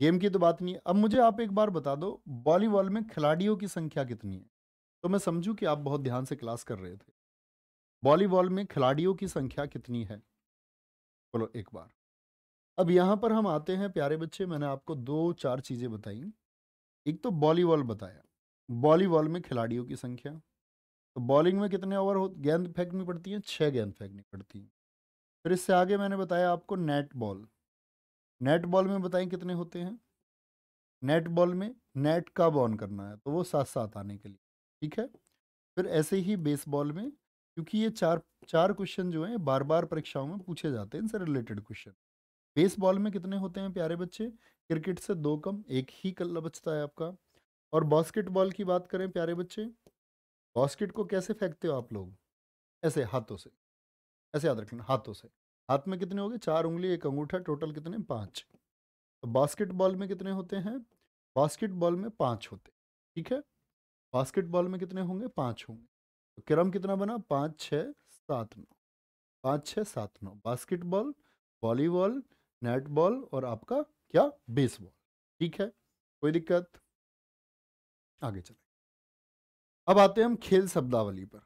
गेम की तो बात नहीं है अब मुझे आप एक बार बता दो वॉलीबॉल में खिलाड़ियों की संख्या कितनी है तो मैं समझू कि आप बहुत ध्यान से क्लास कर रहे थे वॉलीबॉल में खिलाड़ियों की संख्या कितनी है बोलो एक बार अब यहाँ पर हम आते हैं प्यारे बच्चे मैंने आपको दो चार चीज़ें बताई एक तो वॉलीबॉल बताया वॉलीबॉल में खिलाड़ियों की संख्या तो बॉलिंग में कितने ओवर हो गेंद फेंकनी पड़ती है छः गेंद फेंकनी पड़ती है फिर इससे आगे मैंने बताया आपको नेट बॉल नेट बॉल में बताएं कितने होते हैं नेट बॉल में नेट कब ऑन करना है तो वो साथ साथ आने के लिए ठीक है फिर ऐसे ही बेस बॉल में क्योंकि ये चार चार क्वेश्चन जो हैं बार बार परीक्षाओं में पूछे जाते हैं इनसे रिलेटेड क्वेश्चन बेसबॉल में कितने होते हैं प्यारे बच्चे क्रिकेट से दो कम एक ही कल्ला बचता है आपका और बास्केटबॉल की बात करें प्यारे बच्चे बास्केट को कैसे फेंकते हो आप लोग ऐसे हाथों से ऐसे याद रख हाथों से हाथ में कितने हो गए चार उंगली एक अंगूठा टोटल कितने पाँच तो बास्केटबॉल में कितने होते हैं बास्केटबॉल में पाँच होते ठीक है बास्केटबॉल में कितने होंगे पाँच होंगे तो क्रम कितना बना पाँच छः सात नौ पाँच छः सात नौ बास्केटबॉल वॉलीबॉल नेटबॉल और आपका क्या बेसबॉल ठीक है कोई दिक्कत आगे चले अब आते हैं हम खेल शब्दावली पर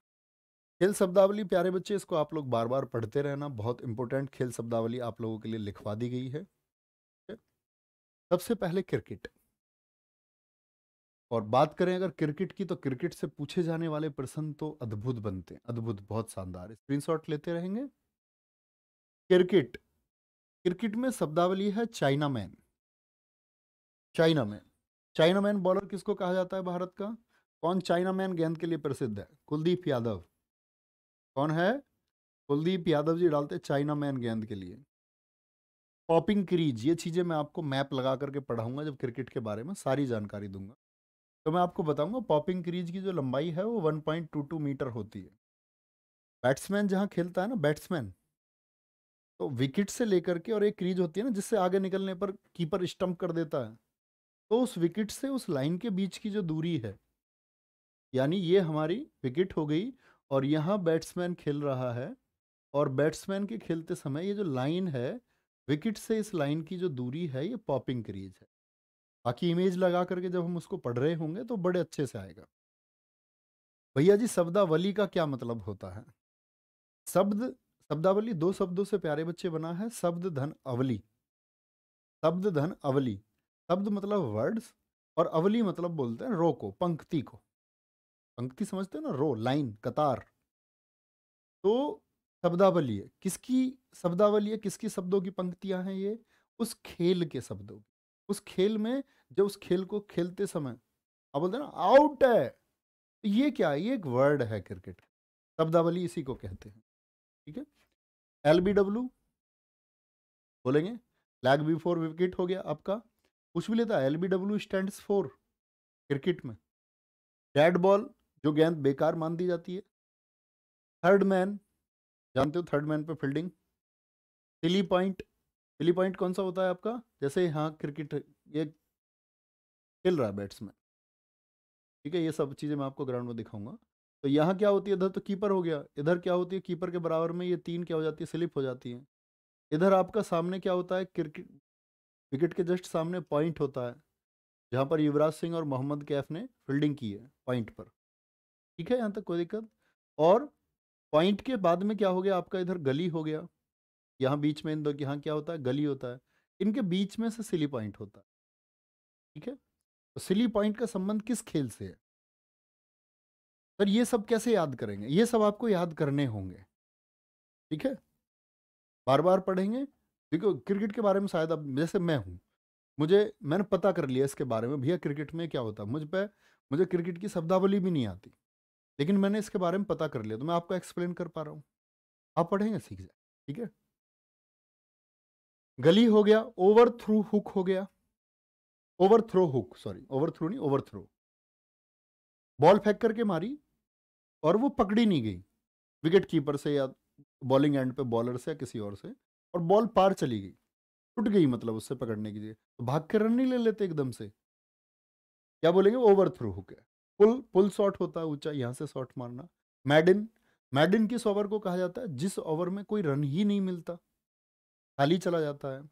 खेल शब्दावली प्यारे बच्चे इसको आप लोग बार बार पढ़ते रहना बहुत इंपॉर्टेंट खेल शब्दावली आप लोगों के लिए लिखवा दी गई है सबसे पहले क्रिकेट और बात करें अगर क्रिकेट की तो क्रिकेट से पूछे जाने वाले प्रश्न तो अद्भुत बनते हैं अद्भुत बहुत शानदार शॉट लेते रहेंगे क्रिकेट क्रिकेट में शब्दावली है chinaman chinaman chinaman bowler किसको कहा जाता है भारत का कौन चाइना मैन गेंद के लिए प्रसिद्ध है कुलदीप यादव कौन है कुलदीप यादव जी डालते चाइना मैन गेंद के लिए पॉपिंग क्रीज ये चीज़ें मैं आपको मैप लगा करके पढ़ाऊंगा जब क्रिकेट के बारे में सारी जानकारी दूंगा तो मैं आपको बताऊंगा पॉपिंग क्रीज की जो लंबाई है वो 1.22 मीटर होती है बैट्समैन जहाँ खेलता है ना बैट्समैन तो विकेट से लेकर के और एक क्रीज होती है ना जिससे आगे निकलने पर कीपर स्टम्प कर देता है तो उस विकेट से उस लाइन के बीच की जो दूरी है यानी ये हमारी विकेट हो गई और यहाँ बैट्समैन खेल रहा है और बैट्समैन के खेलते समय ये जो लाइन है विकेट से इस लाइन की जो दूरी है ये पॉपिंग क्रीज है बाकी इमेज लगा करके जब हम उसको पढ़ रहे होंगे तो बड़े अच्छे से आएगा भैया जी शब्दावली का क्या मतलब होता है शब्द शब्दावली दो शब्दों से प्यारे बच्चे बना है शब्द धन अवली शब्द धन अवली शब्द मतलब वर्ड्स और अवली मतलब बोलते हैं रो को पंक्ति को पंक्ति समझते हो ना रो लाइन कतार तो शब्दावली है किसकी शब्दावली है किसकी शब्दों की पंक्तियां हैं ये उस खेल के शब्दों की उस खेल में जब उस खेल को खेलते समय आप बोलते ना आउट है तो ये क्या है ये एक वर्ड है क्रिकेट शब्दावली इसी को कहते हैं ठीक है एल बी डब्ल्यू बोलेंगे फ्लैग बिफोर विकेट हो गया आपका कुछ भी लेता है L B W stand for cricket में डेड बॉल जो गेंद बेकार मान दी जाती है थर्ड मैन जानते हो थर्ड मैन पे fielding silly point silly point कौन सा होता है आपका जैसे हाँ क्रिकेट ये खेल रहा है बैट्समैन ठीक है ये सब चीज़ें मैं आपको ग्राउंड में दिखाऊंगा तो यहाँ क्या होती है इधर तो कीपर हो गया इधर क्या होती है कीपर के बराबर में ये तीन क्या हो जाती है स्लिप हो जाती है इधर आपका सामने क्या होता है क्रिकेट विकेट के जस्ट सामने पॉइंट होता है जहाँ पर युवराज सिंह और मोहम्मद कैफ ने फील्डिंग की है पॉइंट पर ठीक है यहाँ तक कोई दिक्कत और पॉइंट के बाद में क्या हो गया आपका इधर गली हो गया यहाँ बीच में इन दो यहाँ क्या होता है गली होता है इनके बीच में से सिली पॉइंट होता है ठीक है तो सिली पॉइंट का संबंध किस खेल से है सर ये सब कैसे याद करेंगे ये सब आपको याद करने होंगे ठीक है बार बार पढ़ेंगे देखो क्रिकेट के बारे में शायद अब जैसे मैं हूँ मुझे मैंने पता कर लिया इसके बारे में भैया क्रिकेट में क्या होता है मुझ पर मुझे क्रिकेट की शब्दावली भी नहीं आती लेकिन मैंने इसके बारे में पता कर लिया तो मैं आपको एक्सप्लेन कर पा रहा हूँ आप पढ़ेंगे सीख जाए ठीक है गली हो गया ओवर थ्रू हुक हो गया over throw hook sorry over through नहीं ओवर थ्रो बॉल फेंक करके मारी और वो पकड़ी नहीं गई विकेट कीपर से या बॉलिंग एंड पे बॉलर से या किसी और से और बॉल पार चली गई टूट गई मतलब उससे पकड़ने के लिए तो भाग के रन नहीं ले लेते एकदम से क्या बोलेंगे ओवर थ्रू हुक है पुल पुल शॉट होता है ऊंचा यहाँ से शॉट मारना मैडिन मैडिन किस ओवर को कहा जाता है जिस ओवर में कोई रन ही नहीं मिलता खाली चला जाता है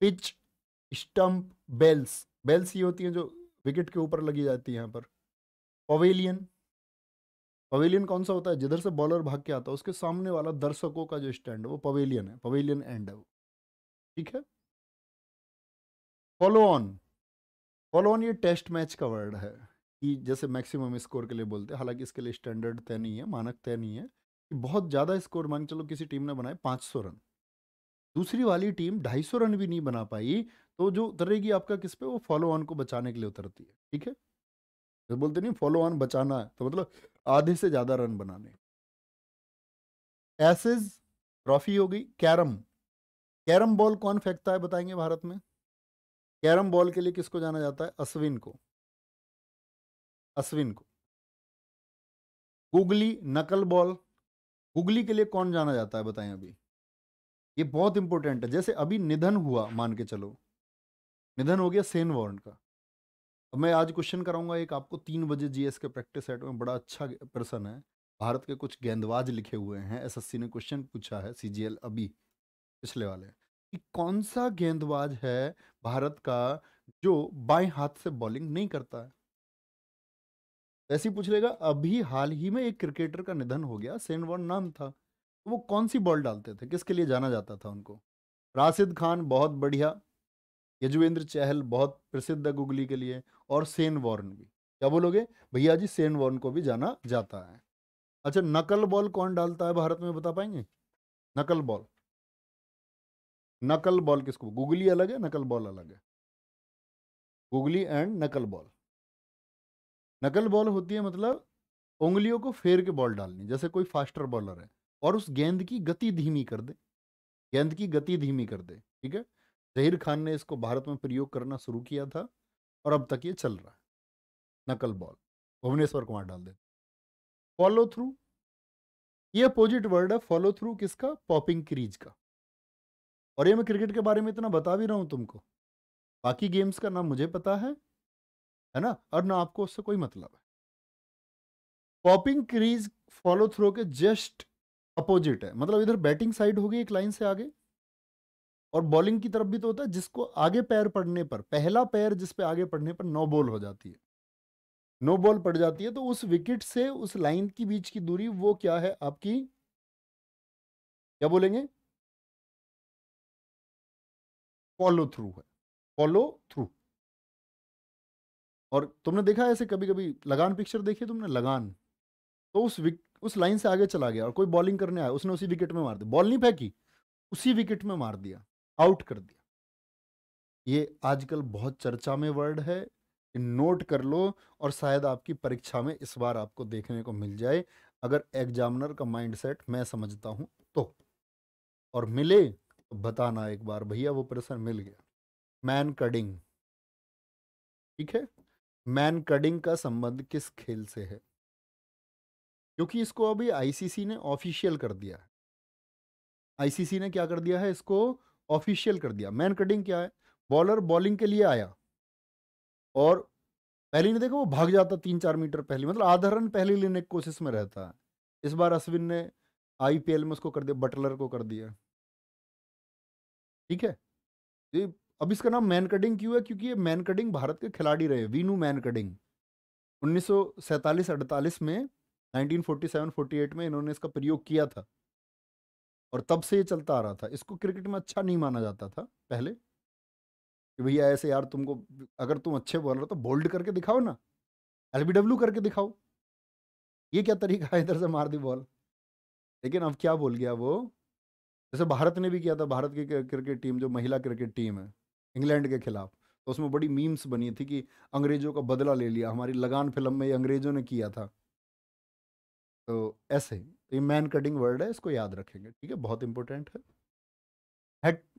पिच स्टंप बेल्स बेल्स ये होती हैं जो विकेट के ऊपर लगी जाती है यहाँ पर पवेलियन पवेलियन कौन सा होता है जिधर से बॉलर भाग के आता है उसके सामने वाला दर्शकों का जो स्टैंड है वो पवेलियन है पवेलियन एंड है वो ठीक है फॉलो ऑन फॉलो ऑन ये टेस्ट मैच का वर्ड है कि जैसे मैक्सिमम स्कोर के लिए बोलते हैं हालांकि इसके लिए स्टैंडर्ड तय नहीं है मानक तय नहीं है कि बहुत ज़्यादा स्कोर मांग चलो किसी टीम ने बनाए पाँच सौ रन दूसरी वाली टीम ढाई सौ रन भी नहीं बना पाई तो जो उतरेगी आपका किस पे वो फॉलो ऑन को बचाने के लिए उतरती है ठीक है तो बोलते नहीं फॉलो ऑन बचाना है तो मतलब आधे से ज़्यादा रन बनाने एसेज ट्रॉफी हो गई कैरम कैरम बॉल कौन फेंकता है बताएंगे भारत में कैरम बॉल के लिए किसको जाना जाता है अश्विन को अश्विन को गुगली नकल बॉल गुगली के लिए कौन जाना जाता है बताएं अभी ये बहुत इंपॉर्टेंट है जैसे अभी निधन हुआ मान के चलो निधन हो गया सेन वॉर्न का अब मैं आज क्वेश्चन कराऊंगा एक आपको तीन बजे जीएस के प्रैक्टिस सेट में बड़ा अच्छा प्रश्न है भारत के कुछ गेंदबाज लिखे हुए हैं एसएससी ने क्वेश्चन पूछा है सीजीएल अभी पिछले वाले कि कौन सा गेंदबाज है भारत का जो बाएं हाथ से बॉलिंग नहीं करता है ऐसे ही पूछ लेगा अभी हाल ही में एक क्रिकेटर का निधन हो गया सेंट वॉर्न नाम था तो वो कौन सी बॉल डालते थे किसके लिए जाना जाता था उनको राशिद खान बहुत बढ़िया यजुवेंद्र चहल बहुत प्रसिद्ध है गुगली के लिए और सेन वॉर्न भी क्या बोलोगे भैया जी सेन वॉर्न को भी जाना जाता है अच्छा नकल बॉल कौन डालता है भारत में बता पाएंगे नकल बॉल नकल बॉल किसको गुगली अलग है नकल बॉल अलग है googly and knuckle ball knuckle ball होती है मतलब उंगलियों को फेर के बॉल डालनी जैसे कोई फास्टर बॉलर है और उस गेंद की गति धीमी कर दे गेंद की गति धीमी कर दे ठीक है जहीर खान ने इसको भारत में प्रयोग करना शुरू किया था और अब तक ये चल रहा है नकल बॉल भुवनेश्वर कुमार डाल दे फॉलो थ्रू ये अपोजिट वर्ड है फॉलो थ्रू किसका पॉपिंग क्रीज का और ये मैं क्रिकेट के बारे में इतना बता भी रहा हूँ तुमको बाकी गेम्स का नाम मुझे पता है है ना और ना आपको उससे कोई मतलब है पॉपिंग क्रीज फॉलो थ्रो के जस्ट अपोजिट है मतलब इधर बैटिंग साइड होगी एक लाइन से आगे और बॉलिंग की तरफ भी तो होता है जिसको आगे पैर पड़ने पर पहला पैर जिस पे आगे पड़ने पर नो बॉल हो जाती है नो बॉल पड़ जाती है तो उस विकेट से उस लाइन की बीच की दूरी वो क्या है आपकी क्या बोलेंगे फॉलो थ्रू है फॉलो थ्रू और तुमने देखा ऐसे कभी कभी लगान पिक्चर देखी तुमने लगान तो उस विक उस लाइन से आगे चला गया और कोई बॉलिंग करने आया उसने उसी विकेट में मार दिया बॉल नहीं फेंकी उसी विकेट में मार दिया आउट कर दिया ये आजकल बहुत चर्चा में वर्ड है नोट कर लो और शायद आपकी परीक्षा में इस बार आपको देखने को मिल जाए अगर एग्जामिनर का माइंडसेट मैं समझता हूँ तो और मिले तो बताना एक बार भैया वो प्रश्न मिल गया मैन कडिंग ठीक है मैन कडिंग का संबंध किस खेल से है क्योंकि इसको अभी आईसीसी ने ऑफिशियल कर दिया है आईसीसी ने क्या कर दिया है इसको ऑफिशियल कर दिया मैन कटिंग क्या है बॉलर बॉलिंग के लिए आया और पहले नहीं देखा वो भाग जाता तीन चार मीटर पहले मतलब आधा रन पहले लेने की कोशिश में रहता है इस बार अश्विन ने आईपीएल में उसको कर दिया बटलर को कर दिया ठीक है अब इसका नाम मैनकडिंग क्यों है क्योंकि ये मैनकडिंग भारत के खिलाड़ी रहे वीनू मैनकडिंग उन्नीस सौ में 1947-48 में इन्होंने इसका प्रयोग किया था और तब से ये चलता आ रहा था इसको क्रिकेट में अच्छा नहीं माना जाता था पहले कि भैया ऐसे यार तुमको अगर तुम अच्छे बॉलर हो तो बोल्ड करके दिखाओ ना डब्ल्यू करके दिखाओ ये क्या तरीका है इधर से मार दी बॉल लेकिन अब क्या बोल गया वो जैसे भारत ने भी किया था भारत की क्रिकेट टीम जो महिला क्रिकेट टीम है इंग्लैंड के खिलाफ तो उसमें बड़ी मीम्स बनी थी कि अंग्रेज़ों का बदला ले लिया हमारी लगान फिल्म में ये अंग्रेज़ों ने किया था तो ऐसे तो ये मैन कटिंग वर्ड है इसको याद रखेंगे ठीक है बहुत इंपॉर्टेंट है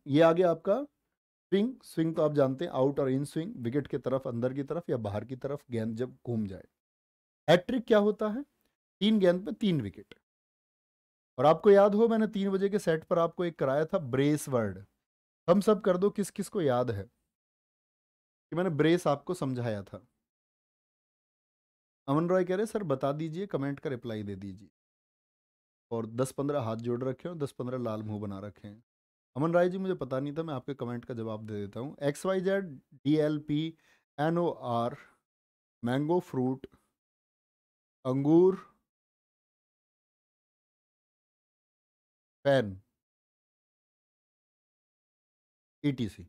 ये आ गया आपका स्विंग स्विंग तो आप जानते हैं आउट और इन स्विंग विकेट की तरफ अंदर की तरफ या बाहर की तरफ गेंद जब घूम जाए हैट्रिक क्या होता है तीन गेंद पर तीन विकेट और आपको याद हो मैंने तीन बजे के सेट पर आपको एक कराया था ब्रेस वर्ड हम सब कर दो किस किस को याद है कि मैंने ब्रेस आपको समझाया था अमन रॉय कह रहे सर बता दीजिए कमेंट का रिप्लाई दे दीजिए और दस पंद्रह हाथ जोड़ रखे और दस पंद्रह लाल मुंह बना रखे हैं अमन राय जी मुझे पता नहीं था मैं आपके कमेंट का जवाब दे देता हूँ X Y Z D L P N O R mango fruit अंगूर पेन ईटीसी e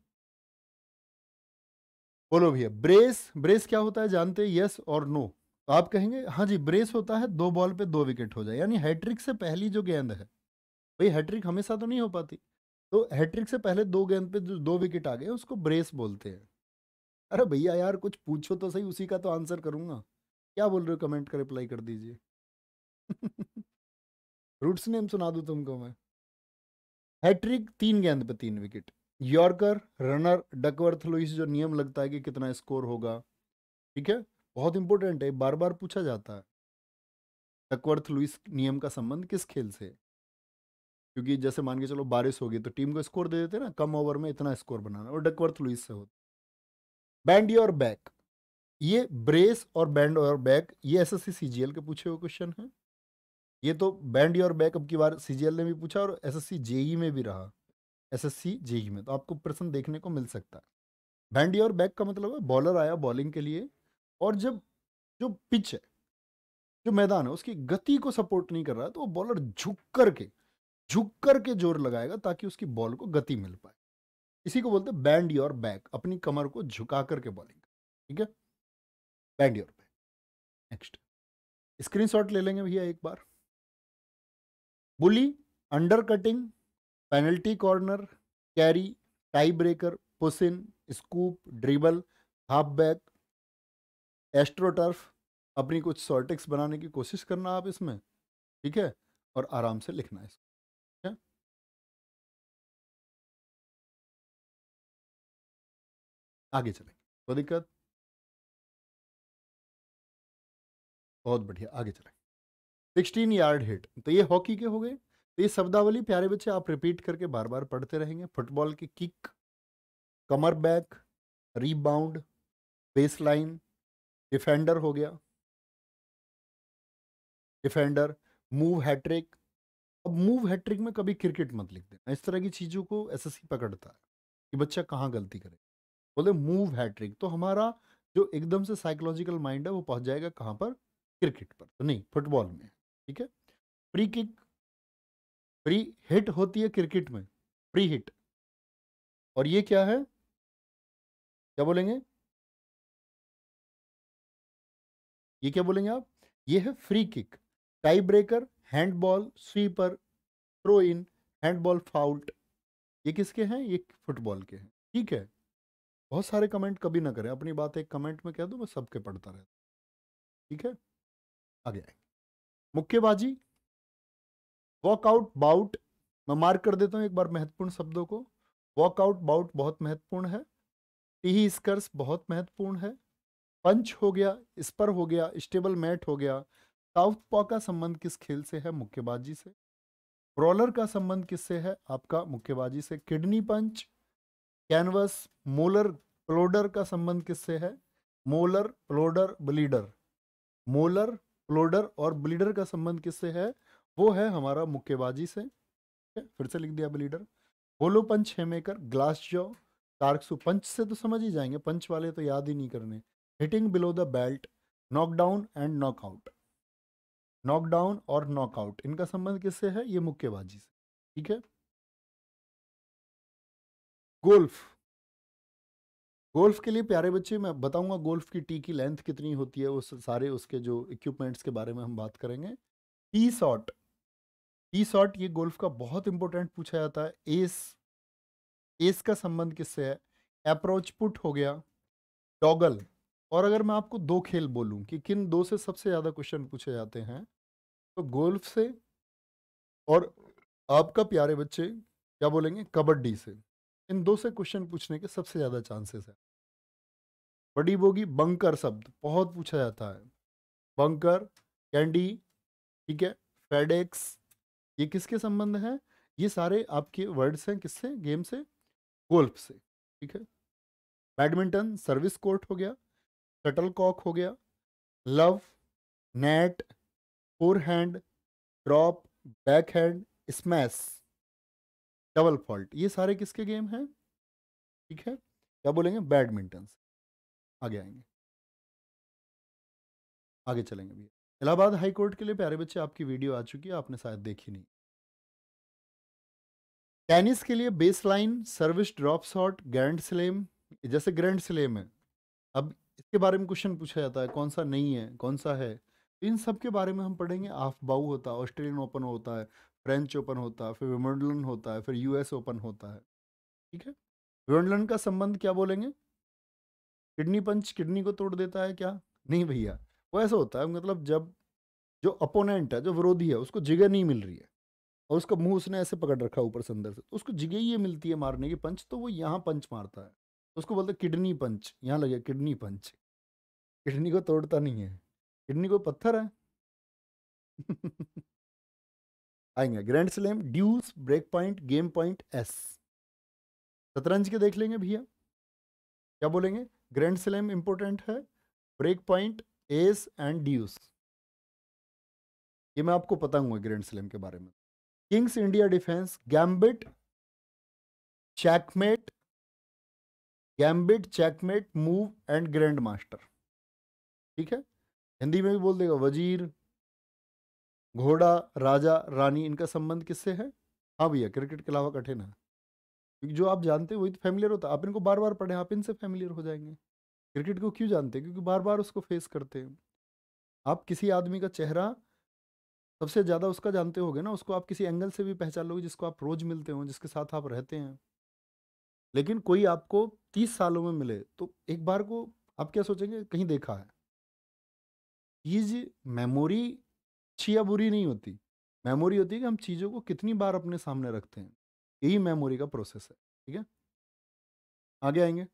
बोलो भैया ब्रेस ब्रेस क्या होता है जानते हैं यस और नो तो आप कहेंगे हाँ जी ब्रेस होता है दो बॉल पे दो विकेट हो जाए यानी हैट्रिक से पहली जो गेंद है भाई हैट्रिक हमेशा तो नहीं हो पाती तो हैट्रिक से पहले दो गेंद पे जो दो विकेट आ गए उसको ब्रेस बोलते हैं अरे भैया यार कुछ पूछो तो सही उसी का तो आंसर करूंगा क्या बोल रहे हो कमेंट कर रिप्लाई कर दीजिए रूट्स नेम सुना दू तुमको मैं हैट्रिक तीन गेंद पे तीन wicket yorker runner Duckworth Lewis जो नियम लगता है कि कितना स्कोर होगा ठीक है बहुत इंपॉर्टेंट है बार बार पूछा जाता है डकवर्थ लुइस नियम का संबंध किस खेल से क्योंकि जैसे मान के चलो बारिश होगी तो टीम को स्कोर दे देते ना कम ओवर में इतना स्कोर बनाना और डकवर्थ लुइस से होता बैंड योर बैक ये ब्रेस और बैंड और बैक ये एस एस सी के पूछे हुए क्वेश्चन है ये तो बैंड योर बैक अब की बार सी ने भी पूछा और एस एस e में भी रहा एसएससी जेई में तो आपको प्रश्न देखने को मिल सकता है बैंडी और बैक का मतलब है बॉलर आया बॉलिंग के लिए और जब जो पिच है जो मैदान है उसकी गति को सपोर्ट नहीं कर रहा है तो वो बॉलर झुक करके झुक करके जोर लगाएगा ताकि उसकी बॉल को गति मिल पाए इसी को बोलते हैं बैंड योर बैक अपनी कमर को झुका करके बॉलिंग ठीक है bend your back next screenshot ले लेंगे भैया एक बार bully under cutting penalty corner carry tie breaker push in scoop dribble half back astroturf अपनी कुछ सॉर्टिक्स बनाने की कोशिश करना आप इसमें ठीक है और आराम से लिखना इसको आगे चलेंगे कोई दिक्कत बहुत बढ़िया आगे चलेंगे सिक्सटीन यार्ड हिट तो ये हॉकी के हो गए तो ये शब्दावली प्यारे बच्चे आप रिपीट करके बार बार पढ़ते रहेंगे फुटबॉल की किक कमर back rebound base line defender हो गया डिफेंडर मूव हैट्रिक अब मूव हैट्रिक में कभी क्रिकेट मत लिख देना इस तरह की चीज़ों को एसएससी पकड़ता है कि बच्चा कहाँ गलती करे बोले मूव हैट्रिक तो हमारा जो एकदम से साइकोलॉजिकल माइंड है वो पहुंच जाएगा कहाँ पर क्रिकेट पर तो नहीं फुटबॉल में ठीक है फ्री किक प्री हिट होती है क्रिकेट में प्री हिट और ये क्या है क्या बोलेंगे ये क्या बोलेंगे आप ये है free kick tie breaker handball sweeper throw in handball foul ये किसके हैं ये फुटबॉल के हैं ठीक है बहुत सारे कमेंट कभी ना करें अपनी बात एक कमेंट में कह दो मैं सबके पढ़ता रहता ठीक है आगे आएंगे मुक्केबाजी वॉकआउट बाउट मैं मार्क कर देता हूँ एक बार महत्वपूर्ण शब्दों को वॉकआउट बाउट बहुत महत्वपूर्ण है टी स्कर्स बहुत महत्वपूर्ण है पंच हो गया स्पर हो गया स्टेबल मैट हो गया साउथ पॉ का संबंध किस खेल से है मुक्केबाजी से ब्रॉलर का संबंध किससे है आपका मुक्केबाजी से kidney punch canvas mauler plodder का संबंध किससे है mauler plodder bleeder mauler plodder और ब्लीडर का संबंध किससे है वो है हमारा मुक्केबाजी से फिर से लिख दिया leader hollow punch haymaker glass jaw डार्कसू पंच से तो समझ ही जाएंगे पंच वाले तो याद ही नहीं करने hitting below the belt knockdown and knockout knockdown और नॉकआउट इनका संबंध किससे है ये मुक्केबाजी से ठीक है गोल्फ गोल्फ के लिए प्यारे बच्चे मैं बताऊंगा गोल्फ की टी की लेंथ कितनी होती है उस सारे उसके जो इक्विपमेंट्स के बारे में हम बात करेंगे टी शॉट टी शॉट ये गोल्फ का बहुत इंपॉर्टेंट पूछा जाता है एस एस का संबंध किससे है अप्रोच पुट हो गया डॉगल और अगर मैं आपको दो खेल बोलूं कि किन दो से सबसे ज़्यादा क्वेश्चन पूछे जाते हैं तो गोल्फ से और आपका प्यारे बच्चे क्या बोलेंगे कबड्डी से इन दो से क्वेश्चन पूछने के सबसे ज़्यादा चांसेस है बड़ी बोगी बंकर शब्द बहुत पूछा जाता है बंकर कैंडी ठीक है फेडेक्स ये किसके संबंध है ये सारे आपके वर्ड्स हैं किससे गेम से गोल्फ से ठीक है बैडमिंटन सर्विस कोर्ट हो गया शटल कॉक हो गया love net forehand drop backhand smash double fault ये सारे किसके गेम हैं ठीक है क्या बोलेंगे बैडमिंटन आगे आएंगे आगे चलेंगे भैया इलाहाबाद हाई कोर्ट के लिए प्यारे बच्चे आपकी वीडियो आ चुकी है आपने शायद देखी नहीं टेनिस के लिए base line service drop shot grand slam जैसे ग्रैंड स्लेम है अब इसके बारे में क्वेश्चन पूछा जाता है कौन सा नहीं है कौन सा है तो इन सब के बारे में हम पढ़ेंगे आफ बाऊ होता है ऑस्ट्रेलियन ओपन होता है फ्रेंच ओपन होता है फिर विमंडलन होता है फिर यूएस ओपन होता है ठीक है विमंडलन का संबंध क्या बोलेंगे किडनी पंच किडनी को तोड़ देता है क्या नहीं भैया वो ऐसा होता है मतलब जब जो अपोनेंट है जो विरोधी है उसको जगह नहीं मिल रही है और उसका मुंह उसने ऐसे पकड़ रखा ऊपर से अंदर से तो उसको जगह ये मिलती है मारने की पंच तो वो यहाँ पंच मारता है उसको बोलते हैं किडनी पंच यहाँ लगे किडनी पंच किडनी को तोड़ता नहीं है किडनी को पत्थर है आएंगे grand slam deuce break point game point ace शतरंज के देख लेंगे भैया क्या बोलेंगे ग्रैंड स्लैम इंपोर्टेंट है break point ace and deuce ये मैं आपको पता हूँ ग्रैंड स्लैम के बारे में king's India defence gambit checkmate gambit checkmate move and grandmaster ठीक है हिंदी में भी बोल देगा वजीर घोड़ा राजा रानी इनका संबंध किससे है हाँ भैया क्रिकेट के अलावा कठिन है क्योंकि जो आप जानते हो वही तो फैमिलियर होता है आप इनको बार बार पढ़े आप इनसे फैमिलियर हो जाएंगे क्रिकेट को क्यों जानते हैं क्योंकि बार बार उसको फेस करते हैं आप किसी आदमी का चेहरा सबसे ज़्यादा उसका जानते होगे ना उसको आप किसी एंगल से भी पहचान लोगे जिसको आप रोज़ मिलते हो जिसके साथ आप रहते हैं लेकिन कोई आपको तीस सालों में मिले तो एक बार को आप क्या सोचेंगे कहीं देखा है चीज़ मेमोरी अच्छी या बुरी नहीं होती मेमोरी होती है कि हम चीज़ों को कितनी बार अपने सामने रखते हैं यही मेमोरी का प्रोसेस है ठीक है आगे आएंगे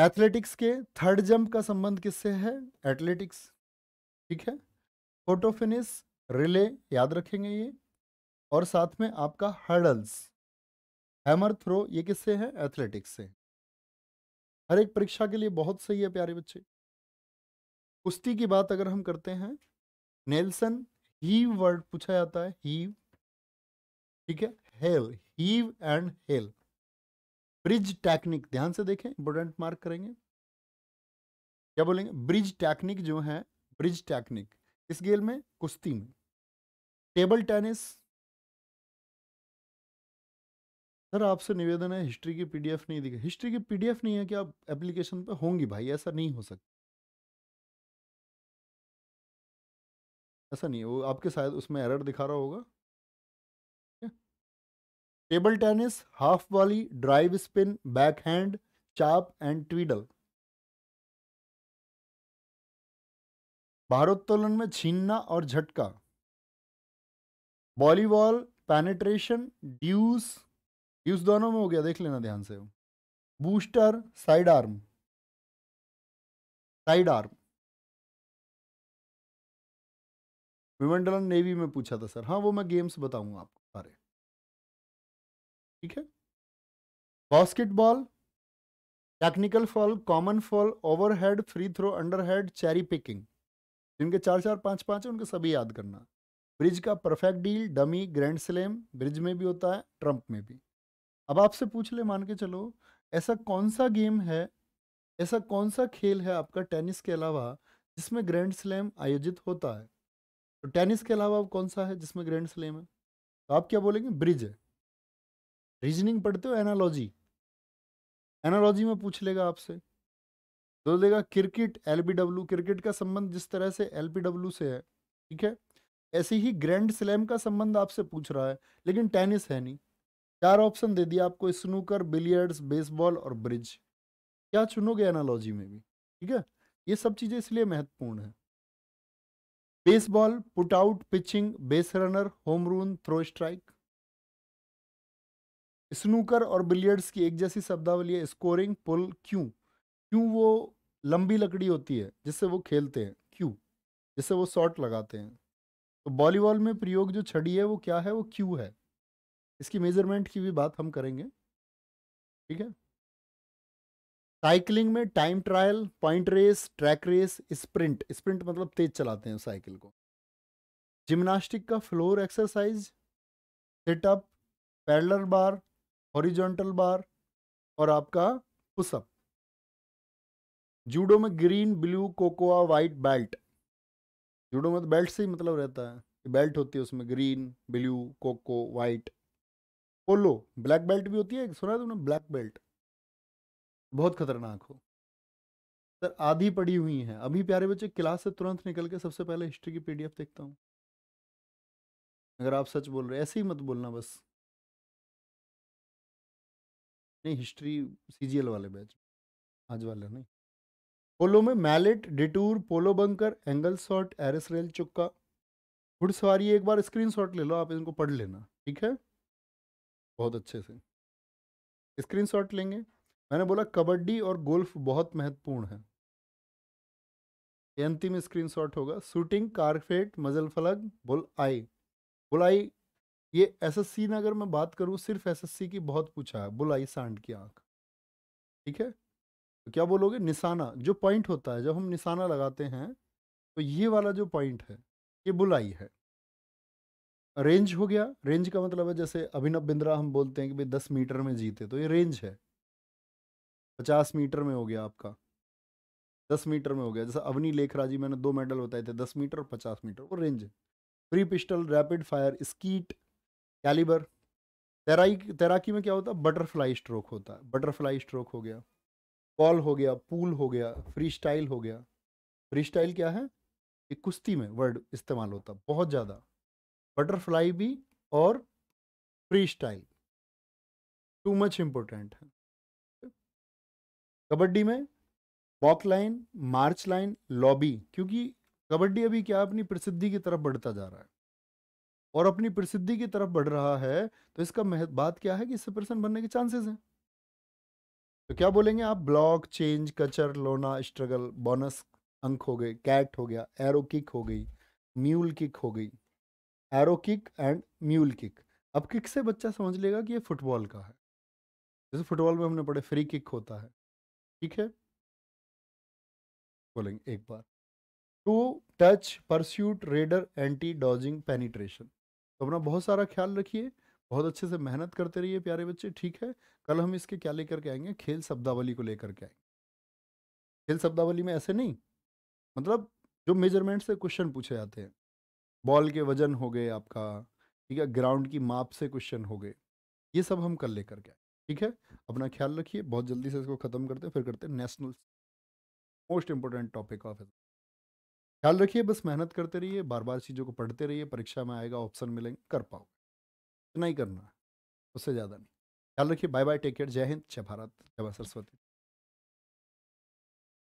एथलेटिक्स के थर्ड जंप का संबंध किससे है एथलेटिक्स ठीक है फोटो फिनिश रिले याद रखेंगे ये और साथ में आपका हर्डल्स हैमर थ्रो ये किससे है एथलेटिक्स से हर एक परीक्षा के लिए बहुत सही है प्यारे बच्चे कुश्ती की बात अगर हम करते हैं नेल्सन हीव वर्ड पूछा जाता है हीव ठीक है hale heave and hale bridge technique ध्यान से देखें इंपोर्टेंट मार्क करेंगे क्या बोलेंगे ब्रिज टेक्निक जो है ब्रिज टेक्निक इस गेल में कुश्ती में टेबल टेनिस सर आपसे निवेदन है हिस्ट्री की पीडीएफ नहीं दिखे हिस्ट्री की पीडीएफ नहीं है कि आप एप्लीकेशन पे होंगी भाई ऐसा नहीं हो सकता ऐसा नहीं वो आपके शायद उसमें एरर दिखा रहा होगा table tennis half volley drive spin backhand chop and twiddle भारोत्तोलन में छीनना और झटका वॉलीबॉल पैनेट्रेशन ड्यूस ड्यूस दोनों में हो गया देख लेना ध्यान से booster side arm side arm विमंडलन नेवी में पूछा था सर हाँ वो मैं गेम्स बताऊंगा आपको ठीक है basketball technical foul common foul overhead free throw underhand cherry picking जिनके चार चार पांच पांच है उनके सभी याद करना ब्रिज का perfect deal dummy grand slam bridge में भी होता है ट्रंप में भी अब आपसे पूछ ले मान के चलो ऐसा कौन सा गेम है ऐसा कौन सा खेल है आपका टेनिस के अलावा जिसमें ग्रैंड स्लैम आयोजित होता है तो टेनिस के अलावा कौन सा है जिसमें ग्रैंड स्लैम है तो आप क्या बोलेंगे ब्रिज है रीजनिंग पढ़ते हो एनालॉजी एनालॉजी में पूछ लेगा आपसे तो देगा क्रिकेट एलबीडब्ल्यू क्रिकेट का संबंध जिस तरह से एलबीडब्ल्यू से है ठीक है ऐसे ही ग्रैंड स्लैम का संबंध आपसे पूछ रहा है लेकिन टेनिस है नहीं चार ऑप्शन दे दिया आपको स्नूकर बिलियर्ड्स बेसबॉल और ब्रिज क्या चुनोगे एनालॉजी में भी ठीक है ये सब चीज़ें इसलिए महत्वपूर्ण है baseball put out pitching base runner home run throw strike snooker और बिलियर्ड्स की एक जैसी शब्दावली है स्कोरिंग पुल क्यों क्यों वो लंबी लकड़ी होती है जिससे वो खेलते हैं क्यों जिससे वो शॉट लगाते हैं तो वॉलीबॉल में प्रयोग जो छड़ी है वो क्या है वो क्यू है इसकी मेजरमेंट की भी बात हम करेंगे ठीक है साइकिलिंग में time trial point race track race sprint sprint मतलब तेज चलाते हैं साइकिल को जिमनास्टिक का floor exercise setup parallel bar horizontal bar और आपका पुसअप जूडो में green blue cocoa white belt judo में तो बेल्ट से ही मतलब रहता है बेल्ट होती है उसमें green blue cocoa white polo black belt भी होती है सुना तुमने ब्लैक बेल्ट बहुत खतरनाक हो सर आधी पड़ी हुई है अभी प्यारे बच्चे क्लास से तुरंत निकल के सबसे पहले हिस्ट्री की पीडीएफ देखता हूँ अगर आप सच बोल रहे ऐसे ही मत बोलना बस नहीं हिस्ट्री सीजीएल वाले बैच आज वाले नहीं पोलो में mallet detour polo bunker angle shot एरस रेल चुक्का घुड़सवारी एक बार स्क्रीन शॉट ले लो आप इनको पढ़ लेना ठीक है बहुत अच्छे से स्क्रीन शॉट लेंगे मैंने बोला कबड्डी और गोल्फ बहुत महत्वपूर्ण है अंतिम स्क्रीन शॉट होगा शूटिंग कारफेट मजल फलग बुल आई बुल आई ये एसएससी ने अगर मैं बात करूँ सिर्फ एसएससी की बहुत पूछा है बुलाई सांड की आंख ठीक है तो क्या बोलोगे निशाना जो पॉइंट होता है जब हम निशाना लगाते हैं तो ये वाला जो पॉइंट है ये बुलाई है रेंज हो गया रेंज का मतलब है जैसे अभिनव बिंद्रा हम बोलते हैं कि भाई दस मीटर में जीते तो ये रेंज है पचास मीटर में हो गया आपका दस मीटर में हो गया जैसे अवनी लेखरा जी मैंने दो मेडल बताए थे दस मीटर और पचास मीटर वो रेंज है free pistol rapid fire skeet calibre तैराकी तैराकी में क्या होता है बटरफ्लाई स्ट्रोक होता है बटरफ्लाई स्ट्रोक हो गया कॉल हो गया पूल हो गया फ्री स्टाइल हो गया फ्री स्टाइल क्या है एक कुश्ती में वर्ड इस्तेमाल होता बहुत ज़्यादा बटरफ्लाई भी और free style too much important है कबड्डी में walk line march line lobby क्योंकि कबड्डी अभी क्या अपनी प्रसिद्धि की तरफ बढ़ता जा रहा है और अपनी प्रसिद्धि की तरफ बढ़ रहा है तो इसका महत्व बात क्या है कि इससे पर्सन बनने के चांसेस हैं तो क्या बोलेंगे आप ब्लॉक चेंज कचर लोना स्ट्रगल बोनस अंक हो गए कैट हो गया एरो किक हो गई म्यूल किक हो गई arrow kick and mule kick अब किक से बच्चा समझ लेगा कि ये फुटबॉल का है जैसे फुटबॉल में हमने पढ़े फ्री किक होता है ठीक है बोलेंगे एक बार two touch pursuit raider anti dodging penetration अपना बहुत सारा ख्याल रखिए बहुत अच्छे से मेहनत करते रहिए प्यारे बच्चे ठीक है कल हम इसके क्या लेकर के आएंगे खेल शब्दावली को लेकर के आएंगे खेल शब्दावली में ऐसे नहीं मतलब जो मेजरमेंट से क्वेश्चन पूछे जाते हैं बॉल के वजन हो गए आपका ठीक है ग्राउंड की माप से क्वेश्चन हो गए ये सब हम कल लेकर के आए ठीक है अपना ख्याल रखिए बहुत जल्दी से इसको ख़त्म करते हैं फिर करते हैं national most important topic of ख्याल रखिए बस मेहनत करते रहिए बार बार चीज़ों को पढ़ते रहिए परीक्षा में आएगा ऑप्शन मिलेंगे कर पाओगे इतना ही करना उससे ज़्यादा नहीं ख्याल रखिए बाय बाय टेक केयर जय हिंद जय भारत जय सरस्वती